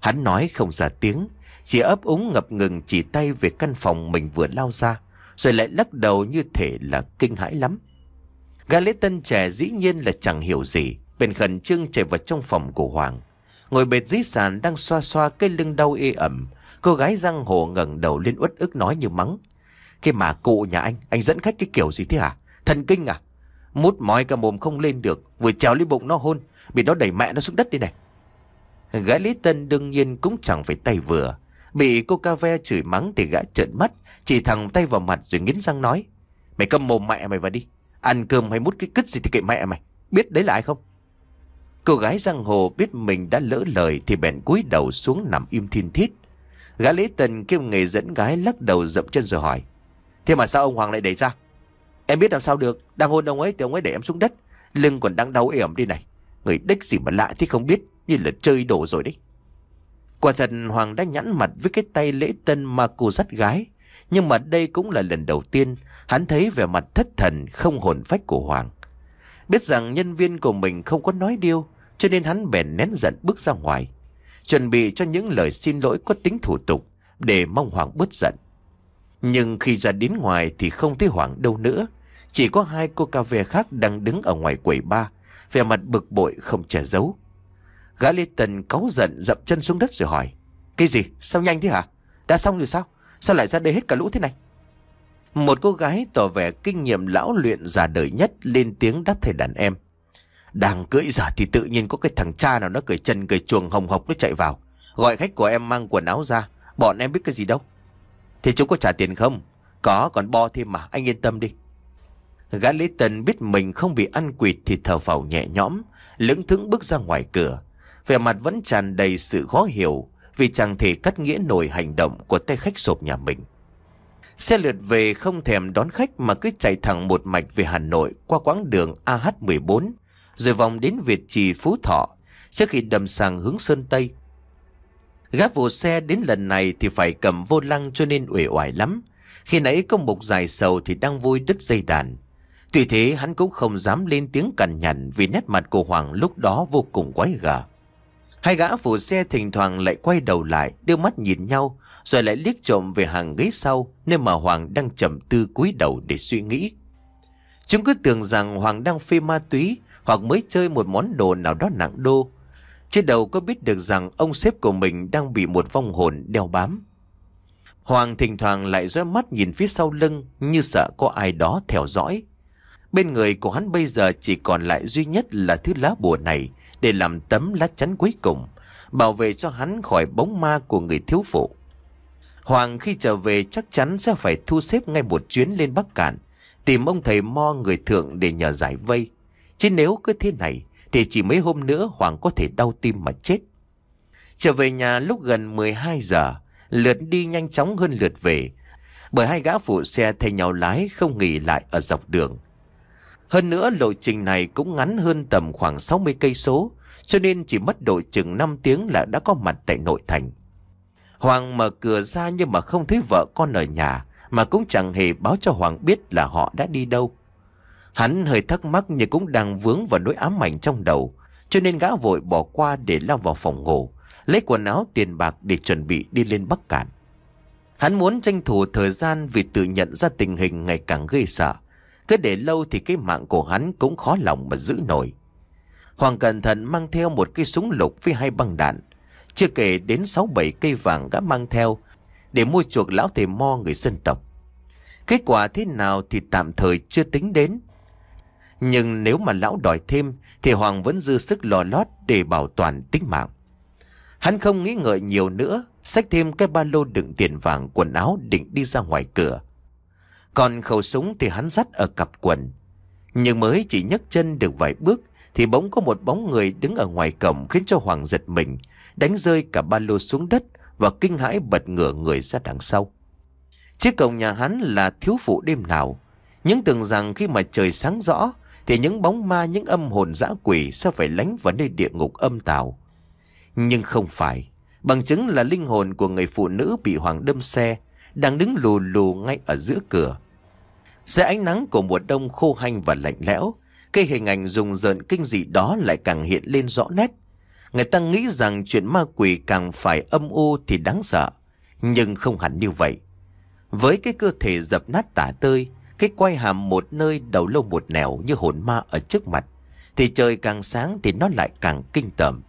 Hắn nói không ra tiếng, chỉ ấp úng ngập ngừng chỉ tay về căn phòng mình vừa lao ra, rồi lại lắc đầu như thể là kinh hãi lắm. Gã lễ tân trẻ dĩ nhiên là chẳng hiểu gì, bèn khẩn trương chạy vào trong phòng của Hoàng. Ngồi bệt dưới sàn đang xoa xoa cái lưng đau ê ẩm, Cô gái răng hồ ngẩng đầu lên uất ức nói như mắng. Cái mà cụ nhà anh, anh dẫn khách cái kiểu gì thế hả? Thần kinh à? Mút mỏi cả mồm không lên được, vừa trèo lên bụng nó hôn, bị nó đẩy mẹ nó xuống đất đi này. Gã Lý Tân đương nhiên cũng chẳng phải tay vừa. Bị cô ca ve chửi mắng thì gã trợn mắt, chỉ thẳng tay vào mặt rồi nghiến răng nói. Mày cầm mồm mẹ mày vào đi, ăn cơm hay mút cái cứt gì thì kệ mẹ mày, biết đấy là ai không? Cô gái răng hồ biết mình đã lỡ lời thì bèn cúi đầu xuống nằm im thiên thiết. Gã lý tần kêu nghề dẫn gái lắc đầu dậm chân rồi hỏi. Thế mà sao ông Hoàng lại đẩy ra? Em biết làm sao được. Đang hôn ông ấy thì ông ấy để em xuống đất. Lưng còn đang đau ẻm đi này. Người đích gì mà lạ thì không biết. Như là chơi đổ rồi đấy. Quả thật Hoàng đã nhẵn mặt với cái tay lễ tân mà cô dắt gái. Nhưng mà đây cũng là lần đầu tiên hắn thấy vẻ mặt thất thần không hồn phách của Hoàng. Biết rằng nhân viên của mình không có nói điều cho nên hắn bèn nén giận bước ra ngoài chuẩn bị cho những lời xin lỗi có tính thủ tục để mong Hoàng bớt giận. Nhưng khi ra đến ngoài thì không thấy Hoàng đâu nữa. Chỉ có hai cô cà phê khác đang đứng ở ngoài quầy ba, vẻ mặt bực bội không che giấu. Gã Lê Tần cáu giận dậm chân xuống đất rồi hỏi. Cái gì? Sao nhanh thế hả? Đã xong rồi sao? Sao lại ra đây hết cả lũ thế này? Một cô gái tỏ vẻ kinh nghiệm lão luyện già đời nhất lên tiếng đáp thầy đàn em. Đang cưỡi giả thì tự nhiên có cái thằng cha nào nó cởi chân cởi chuồng hồng hộc nó chạy vào. Gọi khách của em mang quần áo ra. Bọn em biết cái gì đâu. Thì chúng có trả tiền không? Có còn bo thêm mà anh yên tâm đi. Gã Lý Tân biết mình không bị ăn quỵt thì thở phào nhẹ nhõm. Lững thững bước ra ngoài cửa. Vẻ mặt vẫn tràn đầy sự khó hiểu vì chẳng thể cắt nghĩa nổi hành động của tay khách sộp nhà mình. Xe lượt về không thèm đón khách mà cứ chạy thẳng một mạch về Hà Nội qua quãng đường AH14 rồi vòng đến Việt Trì Phú Thọ, trước khi đầm sang hướng Sơn Tây. Gác vụ xe đến lần này thì phải cầm vô lăng cho nên uể oải lắm. Khi nãy công mục dài sầu thì đang vui đứt dây đàn. Tuy thế hắn cũng không dám lên tiếng cằn nhằn vì nét mặt của Hoàng lúc đó vô cùng quái gở. Hai gã phụ xe thỉnh thoảng lại quay đầu lại, đưa mắt nhìn nhau, rồi lại liếc trộm về hàng ghế sau, nơi mà Hoàng đang trầm tư cúi đầu để suy nghĩ. Chúng cứ tưởng rằng Hoàng đang phê ma túy, hoặc mới chơi một món đồ nào đó nặng đô. Trên đầu có biết được rằng ông sếp của mình đang bị một vong hồn đeo bám. Hoàng thỉnh thoảng lại dõi mắt nhìn phía sau lưng như sợ có ai đó theo dõi. Bên người của hắn bây giờ chỉ còn lại duy nhất là thứ lá bùa này để làm tấm lá chắn cuối cùng, bảo vệ cho hắn khỏi bóng ma của người thiếu phụ. Hoàng khi trở về chắc chắn sẽ phải thu xếp ngay một chuyến lên Bắc Cạn, tìm ông thầy Mo người thượng để nhờ giải vây. Chứ nếu cứ thế này Thì chỉ mấy hôm nữa Hoàng có thể đau tim mà chết Trở về nhà lúc gần 12 giờ Lượt đi nhanh chóng hơn lượt về Bởi hai gã phụ xe thay nhau lái Không nghỉ lại ở dọc đường Hơn nữa lộ trình này cũng ngắn hơn tầm khoảng 60 cây số Cho nên chỉ mất độ chừng 5 tiếng là đã có mặt tại nội thành Hoàng mở cửa ra nhưng mà không thấy vợ con ở nhà Mà cũng chẳng hề báo cho Hoàng biết là họ đã đi đâu Hắn hơi thắc mắc nhưng cũng đang vướng vào nỗi ám ảnh trong đầu Cho nên gã vội bỏ qua để lao vào phòng ngủ Lấy quần áo tiền bạc để chuẩn bị đi lên Bắc Cạn Hắn muốn tranh thủ thời gian vì tự nhận ra tình hình ngày càng gây sợ Cứ để lâu thì cái mạng của hắn cũng khó lòng mà giữ nổi Hoàng cẩn thận mang theo một cái súng lục với hai băng đạn Chưa kể đến 6-7 cây vàng gã mang theo Để mua chuộc lão thầy mo người dân tộc Kết quả thế nào thì tạm thời chưa tính đến nhưng nếu mà lão đòi thêm Thì Hoàng vẫn dư sức lò lót để bảo toàn tính mạng Hắn không nghĩ ngợi nhiều nữa Xách thêm cái ba lô đựng tiền vàng quần áo định đi ra ngoài cửa Còn khẩu súng thì hắn dắt ở cặp quần Nhưng mới chỉ nhấc chân được vài bước Thì bỗng có một bóng người đứng ở ngoài cổng khiến cho Hoàng giật mình Đánh rơi cả ba lô xuống đất Và kinh hãi bật ngửa người ra đằng sau Chiếc cổng nhà hắn là thiếu phụ đêm nào Nhưng tưởng rằng khi mà trời sáng rõ thì những bóng ma, những âm hồn dã quỷ sẽ phải lánh vào nơi địa ngục âm tào. Nhưng không phải, bằng chứng là linh hồn của người phụ nữ bị Hoàng đâm xe, đang đứng lù lù ngay ở giữa cửa. Dưới ánh nắng của mùa đông khô hanh và lạnh lẽo, cái hình ảnh rùng rợn kinh dị đó lại càng hiện lên rõ nét. Người ta nghĩ rằng chuyện ma quỷ càng phải âm u thì đáng sợ, nhưng không hẳn như vậy. Với cái cơ thể dập nát tả tơi, cái quay hàm một nơi đầu lâu một nẻo như hồn ma ở trước mặt. Thì trời càng sáng thì nó lại càng kinh tởm.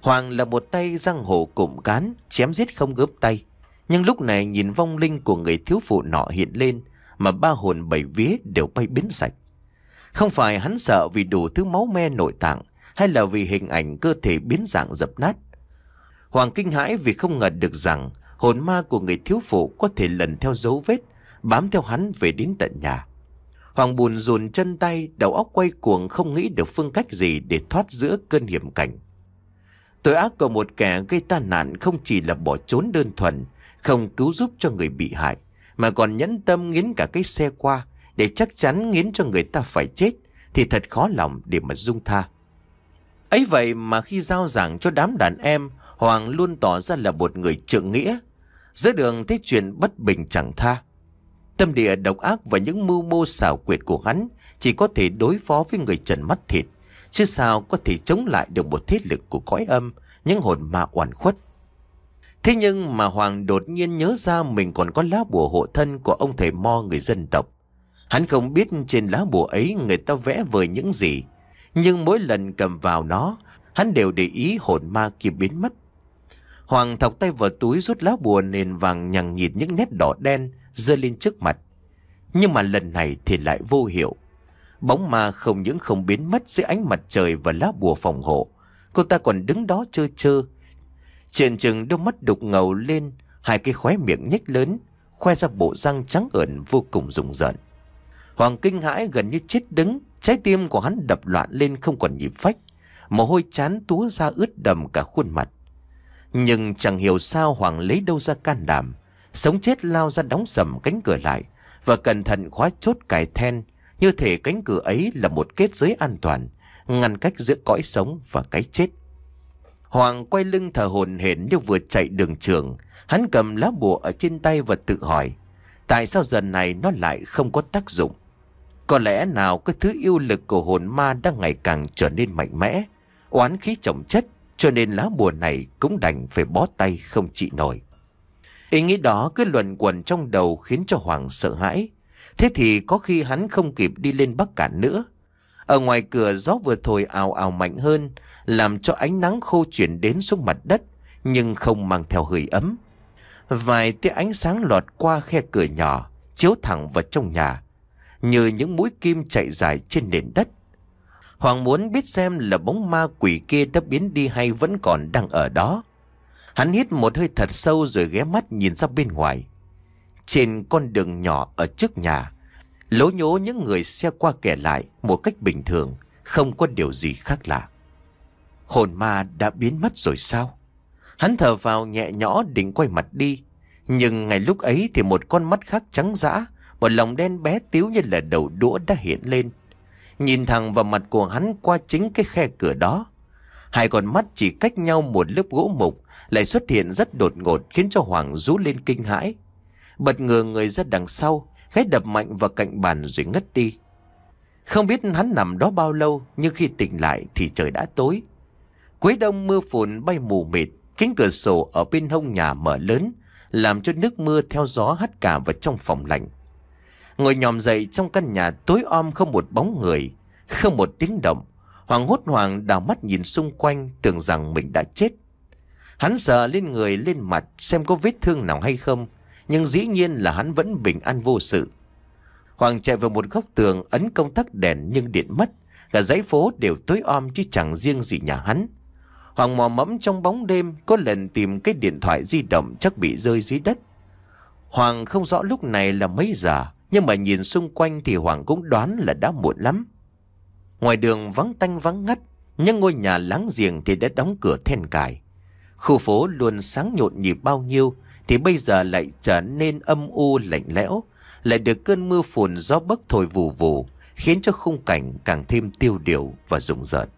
Hoàng là một tay răng hổ cụm cán, chém giết không gớp tay. Nhưng lúc này nhìn vong linh của người thiếu phụ nọ hiện lên mà ba hồn bảy vía đều bay biến sạch. Không phải hắn sợ vì đủ thứ máu me nội tạng hay là vì hình ảnh cơ thể biến dạng dập nát. Hoàng kinh hãi vì không ngờ được rằng hồn ma của người thiếu phụ có thể lần theo dấu vết bám theo hắn về đến tận nhà. Hoàng buồn rùn chân tay, đầu óc quay cuồng không nghĩ được phương cách gì để thoát giữa cơn hiểm cảnh. Tội ác của một kẻ gây tai nạn không chỉ là bỏ trốn đơn thuần, không cứu giúp cho người bị hại, mà còn nhẫn tâm nghiến cả cái xe qua để chắc chắn nghiến cho người ta phải chết thì thật khó lòng để mà dung tha. Ấy vậy mà khi giao giảng cho đám đàn em, Hoàng luôn tỏ ra là một người trượng nghĩa. Giữa đường thấy chuyện bất bình chẳng tha. Tâm địa độc ác và những mưu mô xảo quyệt của hắn chỉ có thể đối phó với người trần mắt thịt, chứ sao có thể chống lại được một thế lực của cõi âm, những hồn ma oan khuất. Thế nhưng mà Hoàng đột nhiên nhớ ra mình còn có lá bùa hộ thân của ông thầy Mo người dân tộc. Hắn không biết trên lá bùa ấy người ta vẽ vời những gì, nhưng mỗi lần cầm vào nó, hắn đều để ý hồn ma kia biến mất. Hoàng thọc tay vào túi rút lá bùa nền vàng nhằng nhịt những nét đỏ đen giơ lên trước mặt. Nhưng mà lần này thì lại vô hiệu. Bóng ma không những không biến mất dưới ánh mặt trời và lá bùa phòng hộ, cô ta còn đứng đó chơ chơ. Trên trừng đôi mắt đục ngầu lên, hai cái khóe miệng nhếch lớn, khoe ra bộ răng trắng ẩn vô cùng rùng rợn. Hoàng kinh hãi gần như chết đứng, trái tim của hắn đập loạn lên không còn nhịp phách, mồ hôi chán túa ra ướt đầm cả khuôn mặt. Nhưng chẳng hiểu sao Hoàng lấy đâu ra can đảm, Sống chết lao ra đóng sầm cánh cửa lại Và cẩn thận khóa chốt cài then Như thể cánh cửa ấy là một kết giới an toàn Ngăn cách giữa cõi sống và cái chết Hoàng quay lưng thở hồn hển như vừa chạy đường trường Hắn cầm lá bùa ở trên tay và tự hỏi Tại sao giờ này nó lại không có tác dụng Có lẽ nào cái thứ yêu lực của hồn ma đang ngày càng trở nên mạnh mẽ Oán khí trọng chất Cho nên lá bùa này cũng đành phải bó tay không trị nổi Ý nghĩ đó cứ luẩn quẩn trong đầu khiến cho Hoàng sợ hãi. Thế thì có khi hắn không kịp đi lên Bắc Cạn nữa. Ở ngoài cửa gió vừa thổi ào ào mạnh hơn, làm cho ánh nắng khô chuyển đến xuống mặt đất, nhưng không mang theo hơi ấm. Vài tia ánh sáng lọt qua khe cửa nhỏ, chiếu thẳng vào trong nhà, như những mũi kim chạy dài trên nền đất. Hoàng muốn biết xem là bóng ma quỷ kia đã biến đi hay vẫn còn đang ở đó. Hắn hít một hơi thật sâu rồi ghé mắt nhìn ra bên ngoài. Trên con đường nhỏ ở trước nhà, lố nhố những người xe qua kẻ lại một cách bình thường, không có điều gì khác lạ. Hồn ma đã biến mất rồi sao? Hắn thở vào nhẹ nhõ định quay mặt đi. Nhưng ngày lúc ấy thì một con mắt khác trắng dã, một lòng đen bé tiếu như là đầu đũa đã hiện lên. Nhìn thẳng vào mặt của hắn qua chính cái khe cửa đó. Hai con mắt chỉ cách nhau một lớp gỗ mục lại xuất hiện rất đột ngột khiến cho Hoàng rú lên kinh hãi. Bật ngờ người ra đằng sau, ghé đập mạnh vào cạnh bàn rồi ngất đi. Không biết hắn nằm đó bao lâu nhưng khi tỉnh lại thì trời đã tối. Cuối đông mưa phùn bay mù mịt, khiến cửa sổ ở bên hông nhà mở lớn, làm cho nước mưa theo gió hắt cả vào trong phòng lạnh. Ngồi nhòm dậy trong căn nhà tối om không một bóng người, không một tiếng động. Hoàng hốt hoàng đào mắt nhìn xung quanh tưởng rằng mình đã chết. Hắn sợ lên người lên mặt xem có vết thương nào hay không Nhưng dĩ nhiên là hắn vẫn bình an vô sự Hoàng chạy vào một góc tường ấn công tắc đèn nhưng điện mất Cả dãy phố đều tối om chứ chẳng riêng gì nhà hắn Hoàng mò mẫm trong bóng đêm Có lần tìm cái điện thoại di động chắc bị rơi dưới đất Hoàng không rõ lúc này là mấy giờ Nhưng mà nhìn xung quanh thì Hoàng cũng đoán là đã muộn lắm Ngoài đường vắng tanh vắng ngắt Nhưng ngôi nhà láng giềng thì đã đóng cửa then cài Khu phố luôn sáng nhộn nhịp bao nhiêu Thì bây giờ lại trở nên âm u lạnh lẽo Lại được cơn mưa phùn gió bấc thổi vù vù Khiến cho khung cảnh càng thêm tiêu điều và rùng rợn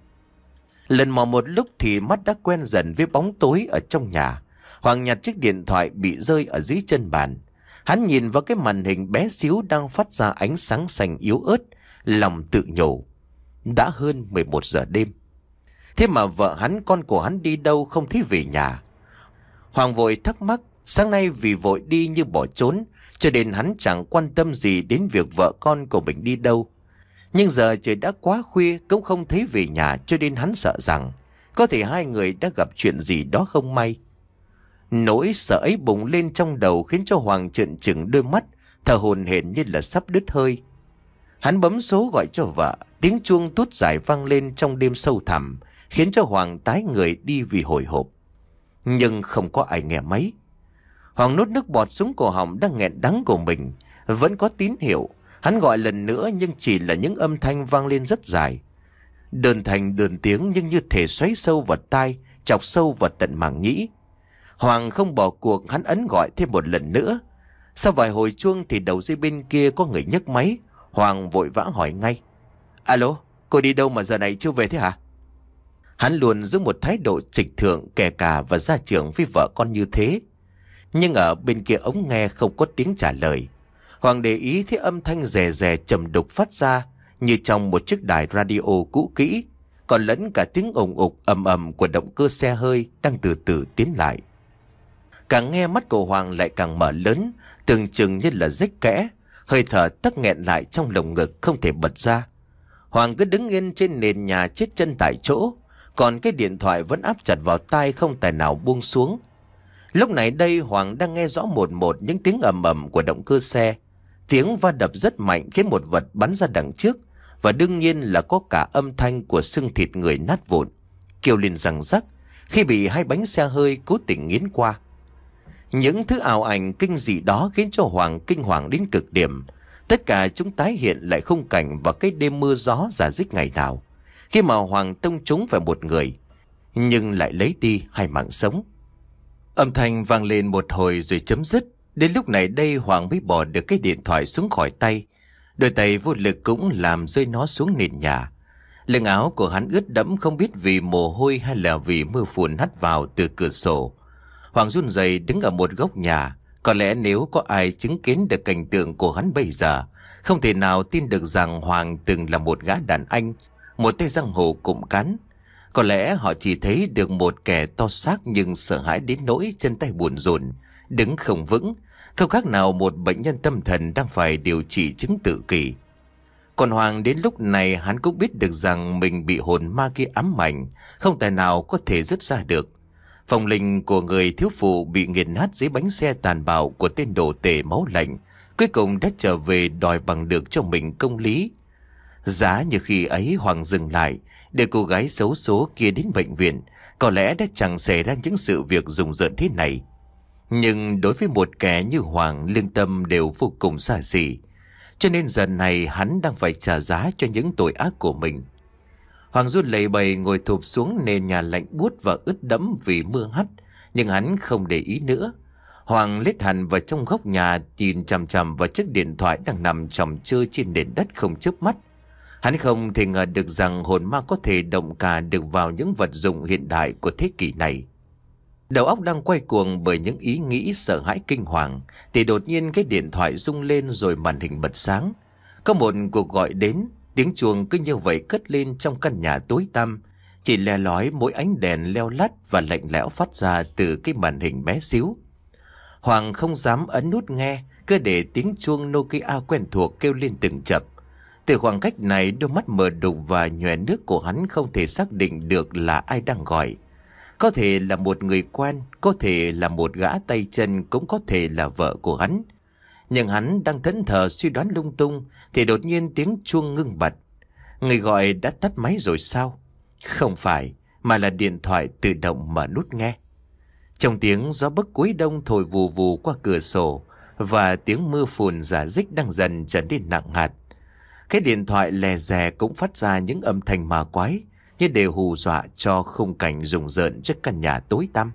Lần mò một lúc thì mắt đã quen dần với bóng tối ở trong nhà Hoàng nhặt chiếc điện thoại bị rơi ở dưới chân bàn Hắn nhìn vào cái màn hình bé xíu đang phát ra ánh sáng xanh yếu ớt Lòng tự nhủ Đã hơn 11 giờ đêm Thế mà vợ hắn con của hắn đi đâu không thấy về nhà Hoàng vội thắc mắc Sáng nay vì vội đi như bỏ trốn Cho nên hắn chẳng quan tâm gì đến việc vợ con của mình đi đâu Nhưng giờ trời đã quá khuya Cũng không thấy về nhà cho nên hắn sợ rằng Có thể hai người đã gặp chuyện gì đó không may Nỗi sợ ấy bùng lên trong đầu Khiến cho Hoàng trợn trừng đôi mắt Thở hồn hển như là sắp đứt hơi Hắn bấm số gọi cho vợ Tiếng chuông tút dài vang lên trong đêm sâu thẳm khiến cho Hoàng tái người đi vì hồi hộp. Nhưng không có ai nghe máy. Hoàng nốt nước bọt xuống cổ họng đang nghẹn đắng của mình. Vẫn có tín hiệu. Hắn gọi lần nữa nhưng chỉ là những âm thanh vang lên rất dài. Đơn thành đơn tiếng nhưng như thể xoáy sâu vào tai, chọc sâu vào tận màng nhĩ. Hoàng không bỏ cuộc hắn ấn gọi thêm một lần nữa. Sau vài hồi chuông thì đầu dây bên kia có người nhấc máy. Hoàng vội vã hỏi ngay. Alo, cô đi đâu mà giờ này chưa về thế hả? Hắn luôn giữ một thái độ trịch thượng kể cả và gia trưởng với vợ con như thế. Nhưng ở bên kia ống nghe không có tiếng trả lời. Hoàng để ý thấy âm thanh rè rè trầm đục phát ra như trong một chiếc đài radio cũ kỹ, còn lẫn cả tiếng ồn ục ầm ầm của động cơ xe hơi đang từ từ tiến lại. Càng nghe mắt của Hoàng lại càng mở lớn, tưởng chừng như là rách kẽ, hơi thở tắc nghẹn lại trong lồng ngực không thể bật ra. Hoàng cứ đứng yên trên nền nhà chết chân tại chỗ, còn cái điện thoại vẫn áp chặt vào tai không tài nào buông xuống Lúc này đây Hoàng đang nghe rõ một một những tiếng ầm ầm của động cơ xe Tiếng va đập rất mạnh khiến một vật bắn ra đằng trước Và đương nhiên là có cả âm thanh của xương thịt người nát vụn Kêu lên rằng rắc khi bị hai bánh xe hơi cố tình nghiến qua Những thứ ảo ảnh kinh dị đó khiến cho Hoàng kinh hoàng đến cực điểm Tất cả chúng tái hiện lại không cảnh và cái đêm mưa gió giả dích ngày nào khi mà Hoàng tông trúng phải một người, nhưng lại lấy đi hai mạng sống. Âm thanh vang lên một hồi rồi chấm dứt. Đến lúc này đây Hoàng mới bỏ được cái điện thoại xuống khỏi tay. Đôi tay vô lực cũng làm rơi nó xuống nền nhà. Lưng áo của hắn ướt đẫm không biết vì mồ hôi hay là vì mưa phùn hắt vào từ cửa sổ. Hoàng run rẩy đứng ở một góc nhà. Có lẽ nếu có ai chứng kiến được cảnh tượng của hắn bây giờ, không thể nào tin được rằng Hoàng từng là một gã đàn anh một tay răng hồ cụm cắn, Có lẽ họ chỉ thấy được một kẻ to xác nhưng sợ hãi đến nỗi chân tay buồn rộn, đứng không vững, không khác nào một bệnh nhân tâm thần đang phải điều trị chứng tự kỷ. Còn Hoàng đến lúc này hắn cũng biết được rằng mình bị hồn ma kia ám mạnh, không tài nào có thể dứt ra được. Phòng linh của người thiếu phụ bị nghiền nát dưới bánh xe tàn bạo của tên đồ tể máu lạnh, cuối cùng đã trở về đòi bằng được cho mình công lý. Giá như khi ấy Hoàng dừng lại Để cô gái xấu số kia đến bệnh viện Có lẽ đã chẳng xảy ra những sự việc rùng rợn thế này Nhưng đối với một kẻ như Hoàng Lương tâm đều vô cùng xa xỉ Cho nên giờ này hắn đang phải trả giá cho những tội ác của mình Hoàng rút lầy bầy ngồi thụp xuống nền nhà lạnh buốt và ướt đẫm vì mưa hắt Nhưng hắn không để ý nữa Hoàng lết hẳn vào trong góc nhà nhìn chằm chằm vào chiếc điện thoại đang nằm chồng chơi trên nền đất không chớp mắt. Hắn không thể ngờ được rằng hồn ma có thể động cả được vào những vật dụng hiện đại của thế kỷ này. Đầu óc đang quay cuồng bởi những ý nghĩ sợ hãi kinh hoàng thì đột nhiên cái điện thoại rung lên rồi màn hình bật sáng. Có một cuộc gọi đến, tiếng chuông cứ như vậy cất lên trong căn nhà tối tăm, chỉ lè lói mỗi ánh đèn leo lắt và lạnh lẽo phát ra từ cái màn hình bé xíu. Hoàng không dám ấn nút nghe, cứ để tiếng chuông Nokia quen thuộc kêu lên từng chập. Từ khoảng cách này đôi mắt mờ đục và nhòe nước của hắn không thể xác định được là ai đang gọi. Có thể là một người quen, có thể là một gã tay chân, cũng có thể là vợ của hắn. Nhưng hắn đang thẫn thờ suy đoán lung tung thì đột nhiên tiếng chuông ngưng bật. Người gọi đã tắt máy rồi sao? Không phải, mà là điện thoại tự động mở nút nghe. Trong tiếng gió bấc cuối đông thổi vù vù qua cửa sổ và tiếng mưa phùn giả dích đang dần trở nên nặng hạt. Cái điện thoại lè rè cũng phát ra những âm thanh mà quái, như để hù dọa cho không cảnh rùng rợn trước căn nhà tối tăm.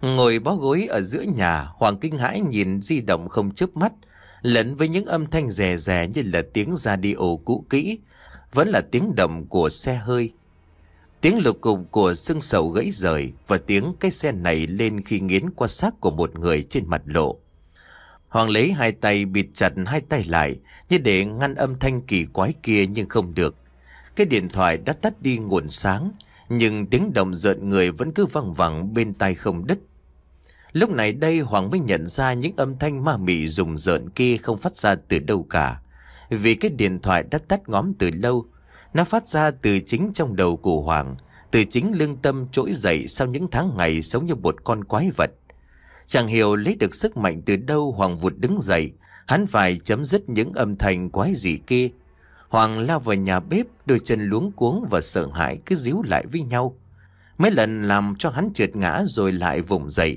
Ngồi bó gối ở giữa nhà, Hoàng kinh hãi nhìn di động không chớp mắt, lẫn với những âm thanh rè rè như là tiếng radio cũ kỹ, vẫn là tiếng đầm của xe hơi. Tiếng lục cục của xương sầu gãy rời và tiếng cái xe này lên khi nghiến qua xác của một người trên mặt lộ. Hoàng lấy hai tay bịt chặt hai tay lại, như để ngăn âm thanh kỳ quái kia nhưng không được. Cái điện thoại đã tắt đi nguồn sáng, nhưng tiếng động rợn người vẫn cứ văng vẳng bên tai không đứt. Lúc này đây Hoàng mới nhận ra những âm thanh ma mị rùng rợn kia không phát ra từ đâu cả. Vì cái điện thoại đã tắt ngóm từ lâu, nó phát ra từ chính trong đầu của Hoàng, từ chính lương tâm trỗi dậy sau những tháng ngày sống như một con quái vật. Chẳng hiểu lấy được sức mạnh từ đâu Hoàng vụt đứng dậy, Hắn phải chấm dứt những âm thanh quái dị kia. Hoàng lao vào nhà bếp, đôi chân luống cuống và sợ hãi cứ díu lại với nhau. Mấy lần làm cho hắn trượt ngã rồi lại vùng dậy.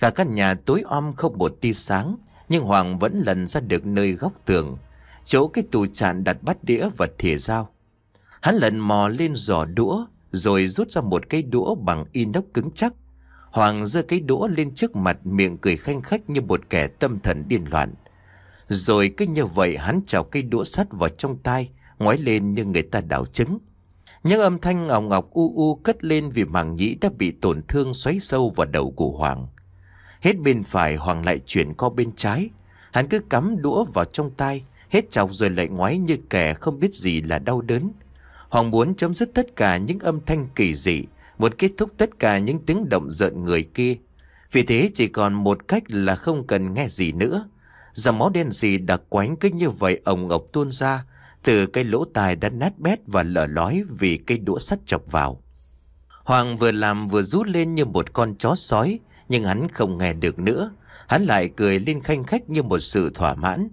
Cả căn nhà tối om không một tia sáng, nhưng Hoàng vẫn lần ra được nơi góc tường, chỗ cái tủ tràn đặt bát đĩa và thìa dao. Hắn lần mò lên giò đũa, rồi rút ra một cái đũa bằng inox cứng chắc. Hoàng giơ cái đũa lên trước mặt miệng cười khanh khách như một kẻ tâm thần điên loạn. Rồi cứ như vậy hắn chào cây đũa sắt vào trong tay, ngoái lên như người ta đảo trứng. Những âm thanh ngọc ngọc u u cất lên vì màng nhĩ đã bị tổn thương xoáy sâu vào đầu của Hoàng. Hết bên phải Hoàng lại chuyển co bên trái. Hắn cứ cắm đũa vào trong tay, hết chọc rồi lại ngoái như kẻ không biết gì là đau đớn. Hoàng muốn chấm dứt tất cả những âm thanh kỳ dị, muốn kết thúc tất cả những tiếng động giận người kia. Vì thế chỉ còn một cách là không cần nghe gì nữa, Dòng máu đen gì đặc quánh cứ như vậy ông ngọc tuôn ra Từ cái lỗ tai đã nát bét và lở lói vì cây đũa sắt chọc vào Hoàng vừa làm vừa rút lên như một con chó sói Nhưng hắn không nghe được nữa Hắn lại cười lên khanh khách như một sự thỏa mãn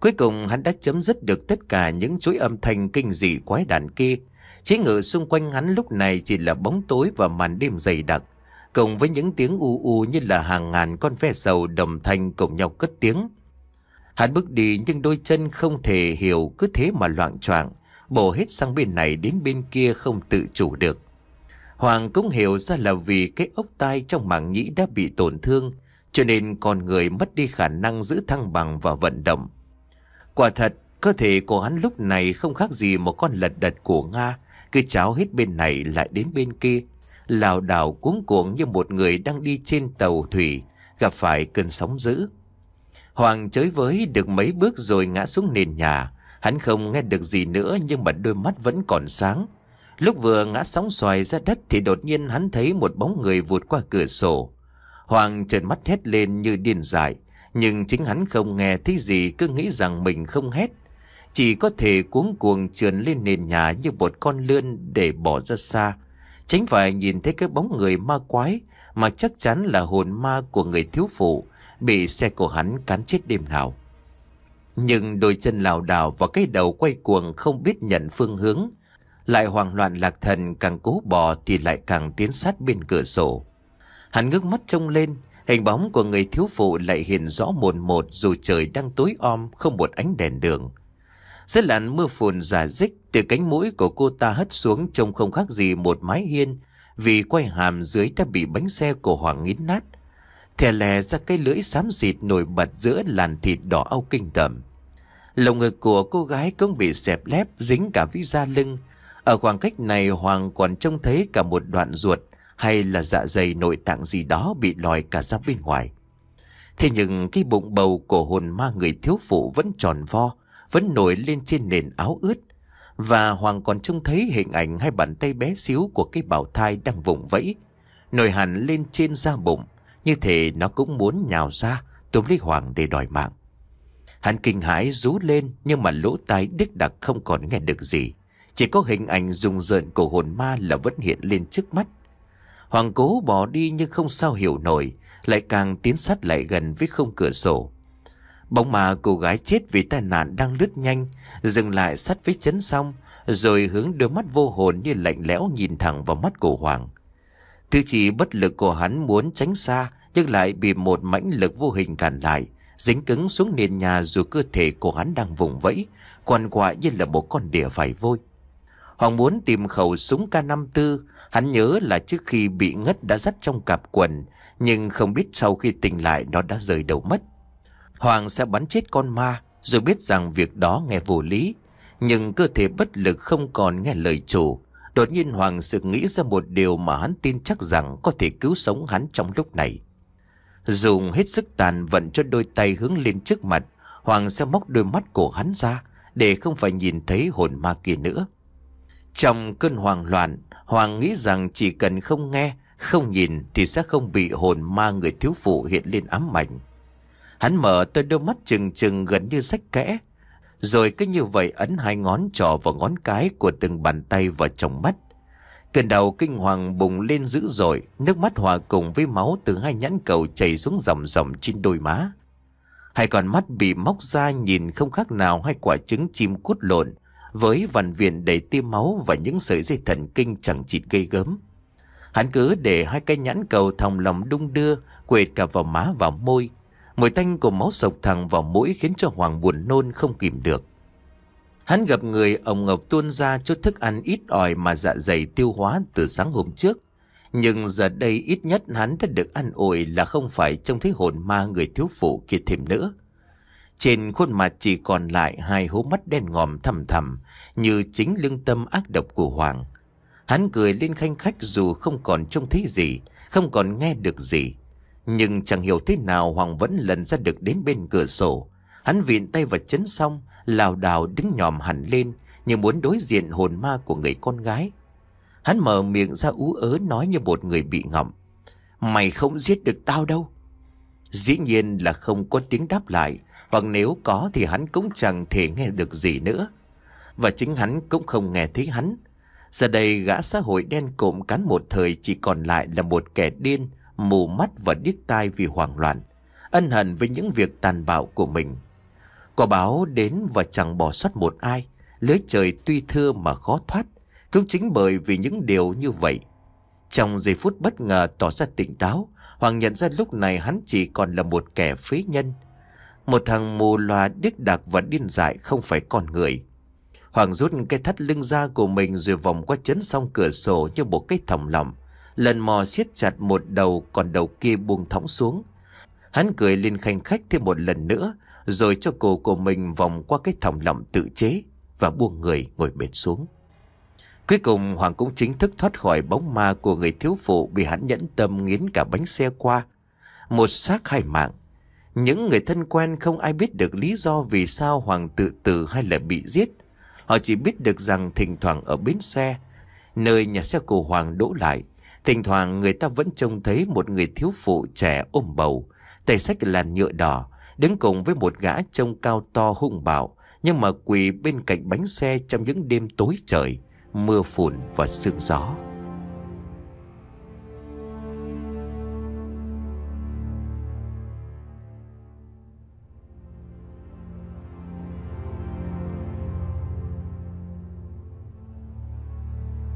Cuối cùng hắn đã chấm dứt được tất cả những chuỗi âm thanh kinh dị quái đản kia Chế ngự xung quanh hắn lúc này chỉ là bóng tối và màn đêm dày đặc Cộng với những tiếng u u như là hàng ngàn con ve sầu đồng thanh cùng nhau cất tiếng Hắn bước đi nhưng đôi chân không thể hiểu cứ thế mà loạn choạng bổ hết sang bên này đến bên kia không tự chủ được. Hoàng cũng hiểu ra là vì cái ốc tai trong màng nhĩ đã bị tổn thương, cho nên con người mất đi khả năng giữ thăng bằng và vận động. Quả thật, cơ thể của hắn lúc này không khác gì một con lật đật của Nga, cứ cháo hết bên này lại đến bên kia, lào đảo cuống cuồng như một người đang đi trên tàu thủy, gặp phải cơn sóng dữ. Hoàng chới với được mấy bước rồi ngã xuống nền nhà. Hắn không nghe được gì nữa nhưng mà đôi mắt vẫn còn sáng. Lúc vừa ngã sóng xoài ra đất thì đột nhiên hắn thấy một bóng người vụt qua cửa sổ. Hoàng trợn mắt hét lên như điên dại. Nhưng chính hắn không nghe thấy gì cứ nghĩ rằng mình không hét. Chỉ có thể cuống cuồng trườn lên nền nhà như một con lươn để bỏ ra xa. Chính phải nhìn thấy cái bóng người ma quái mà chắc chắn là hồn ma của người thiếu phụ bị xe của hắn cán chết đêm nào. Nhưng đôi chân lảo đảo và cái đầu quay cuồng không biết nhận phương hướng. Lại hoang loạn lạc thần càng cố bò thì lại càng tiến sát bên cửa sổ. Hắn ngước mắt trông lên, hình bóng của người thiếu phụ lại hiện rõ mồn một dù trời đang tối om không một ánh đèn đường. Rất lạnh mưa phùn giả dích từ cánh mũi của cô ta hất xuống trông không khác gì một mái hiên vì quay hàm dưới đã bị bánh xe của Hoàng nghiến nát thè lè ra cái lưỡi xám xịt nổi bật giữa làn thịt đỏ au kinh tởm. Lồng ngực của cô gái cũng bị xẹp lép dính cả phía da lưng. Ở khoảng cách này Hoàng còn trông thấy cả một đoạn ruột hay là dạ dày nội tạng gì đó bị lòi cả ra bên ngoài. Thế nhưng cái bụng bầu của hồn ma người thiếu phụ vẫn tròn vo, vẫn nổi lên trên nền áo ướt. Và Hoàng còn trông thấy hình ảnh hai bàn tay bé xíu của cái bào thai đang vùng vẫy, nổi hẳn lên trên da bụng như thể nó cũng muốn nhào ra Tôm lấy Hoàng để đòi mạng Hắn kinh hãi rú lên Nhưng mà lỗ tai đích đặc không còn nghe được gì Chỉ có hình ảnh rùng rợn của hồn ma là vẫn hiện lên trước mắt Hoàng cố bỏ đi nhưng không sao hiểu nổi Lại càng tiến sát lại gần với không cửa sổ Bóng mà cô gái chết vì tai nạn đang lướt nhanh Dừng lại sát với chấn xong Rồi hướng đôi mắt vô hồn như lạnh lẽo nhìn thẳng vào mắt của Hoàng Thứ chỉ bất lực của hắn muốn tránh xa nhưng lại bị một mãnh lực vô hình cản lại, dính cứng xuống nền nhà dù cơ thể của hắn đang vùng vẫy, quằn quại như là một con đỉa phải vôi. Hoàng muốn tìm khẩu súng K54, hắn nhớ là trước khi bị ngất đã dắt trong cặp quần, nhưng không biết sau khi tỉnh lại nó đã rời đầu mất. Hoàng sẽ bắn chết con ma, rồi biết rằng việc đó nghe vô lý, nhưng cơ thể bất lực không còn nghe lời chủ, Đột nhiên Hoàng sự nghĩ ra một điều mà hắn tin chắc rằng có thể cứu sống hắn trong lúc này. Dùng hết sức tàn vận cho đôi tay hướng lên trước mặt, Hoàng sẽ móc đôi mắt của hắn ra để không phải nhìn thấy hồn ma kia nữa. Trong cơn hoang loạn, Hoàng nghĩ rằng chỉ cần không nghe, không nhìn thì sẽ không bị hồn ma người thiếu phụ hiện lên ám ảnh. Hắn mở tới đôi mắt trừng trừng gần như rách kẽ, rồi cứ như vậy ấn hai ngón trỏ và ngón cái của từng bàn tay vào trong mắt. Cơn đầu kinh hoàng bùng lên dữ dội, nước mắt hòa cùng với máu từ hai nhãn cầu chảy xuống dòng dòng trên đôi má. Hai con mắt bị móc ra nhìn không khác nào hai quả trứng chim cút lộn, với vằn viện đầy tiêm máu và những sợi dây thần kinh chẳng chịt gây gớm. Hắn cứ để hai cái nhãn cầu thòng lòng đung đưa, quệt cả vào má và môi, Mùi tanh của máu sộc thẳng vào mũi khiến cho Hoàng buồn nôn không kìm được. Hắn gặp người ông Ngọc tuôn ra chút thức ăn ít ỏi mà dạ dày tiêu hóa từ sáng hôm trước. Nhưng giờ đây ít nhất hắn đã được ăn ủi là không phải trông thấy hồn ma người thiếu phụ kia thêm nữa. Trên khuôn mặt chỉ còn lại hai hố mắt đen ngòm thầm thầm như chính lương tâm ác độc của Hoàng. Hắn cười lên khanh khách dù không còn trông thấy gì, không còn nghe được gì. Nhưng chẳng hiểu thế nào Hoàng vẫn lần ra được đến bên cửa sổ Hắn vịn tay vào chấn xong lảo đào đứng nhòm hẳn lên Như muốn đối diện hồn ma của người con gái Hắn mở miệng ra ú ớ nói như một người bị ngậm Mày không giết được tao đâu Dĩ nhiên là không có tiếng đáp lại Hoặc nếu có thì hắn cũng chẳng thể nghe được gì nữa Và chính hắn cũng không nghe thấy hắn Giờ đây gã xã hội đen cộm cắn một thời chỉ còn lại là một kẻ điên mù mắt và điếc tai vì hoảng loạn, ân hận với những việc tàn bạo của mình. Có báo đến và chẳng bỏ sót một ai, lưới trời tuy thưa mà khó thoát, cũng chính bởi vì những điều như vậy. Trong giây phút bất ngờ tỏ ra tỉnh táo, Hoàng nhận ra lúc này hắn chỉ còn là một kẻ phế nhân. Một thằng mù loà điếc đặc và điên dại không phải con người. Hoàng rút cái thắt lưng ra của mình rồi vòng qua chấn song cửa sổ như một cái thòng lọng. Lần mò siết chặt một đầu còn đầu kia buông thõng xuống. Hắn cười lên khanh khách thêm một lần nữa rồi cho cổ của mình vòng qua cái thòng lọng tự chế và buông người ngồi bệt xuống. Cuối cùng Hoàng cũng chính thức thoát khỏi bóng ma của người thiếu phụ bị hắn nhẫn tâm nghiến cả bánh xe qua. Một xác hai mạng. Những người thân quen không ai biết được lý do vì sao Hoàng tự tử hay là bị giết. Họ chỉ biết được rằng thỉnh thoảng ở bến xe, nơi nhà xe của Hoàng đỗ lại, Thỉnh thoảng người ta vẫn trông thấy một người thiếu phụ trẻ ôm bầu, tay sách làn nhựa đỏ, đứng cùng với một gã trông cao to hung bạo, nhưng mà quỳ bên cạnh bánh xe trong những đêm tối trời, mưa phùn và sương gió.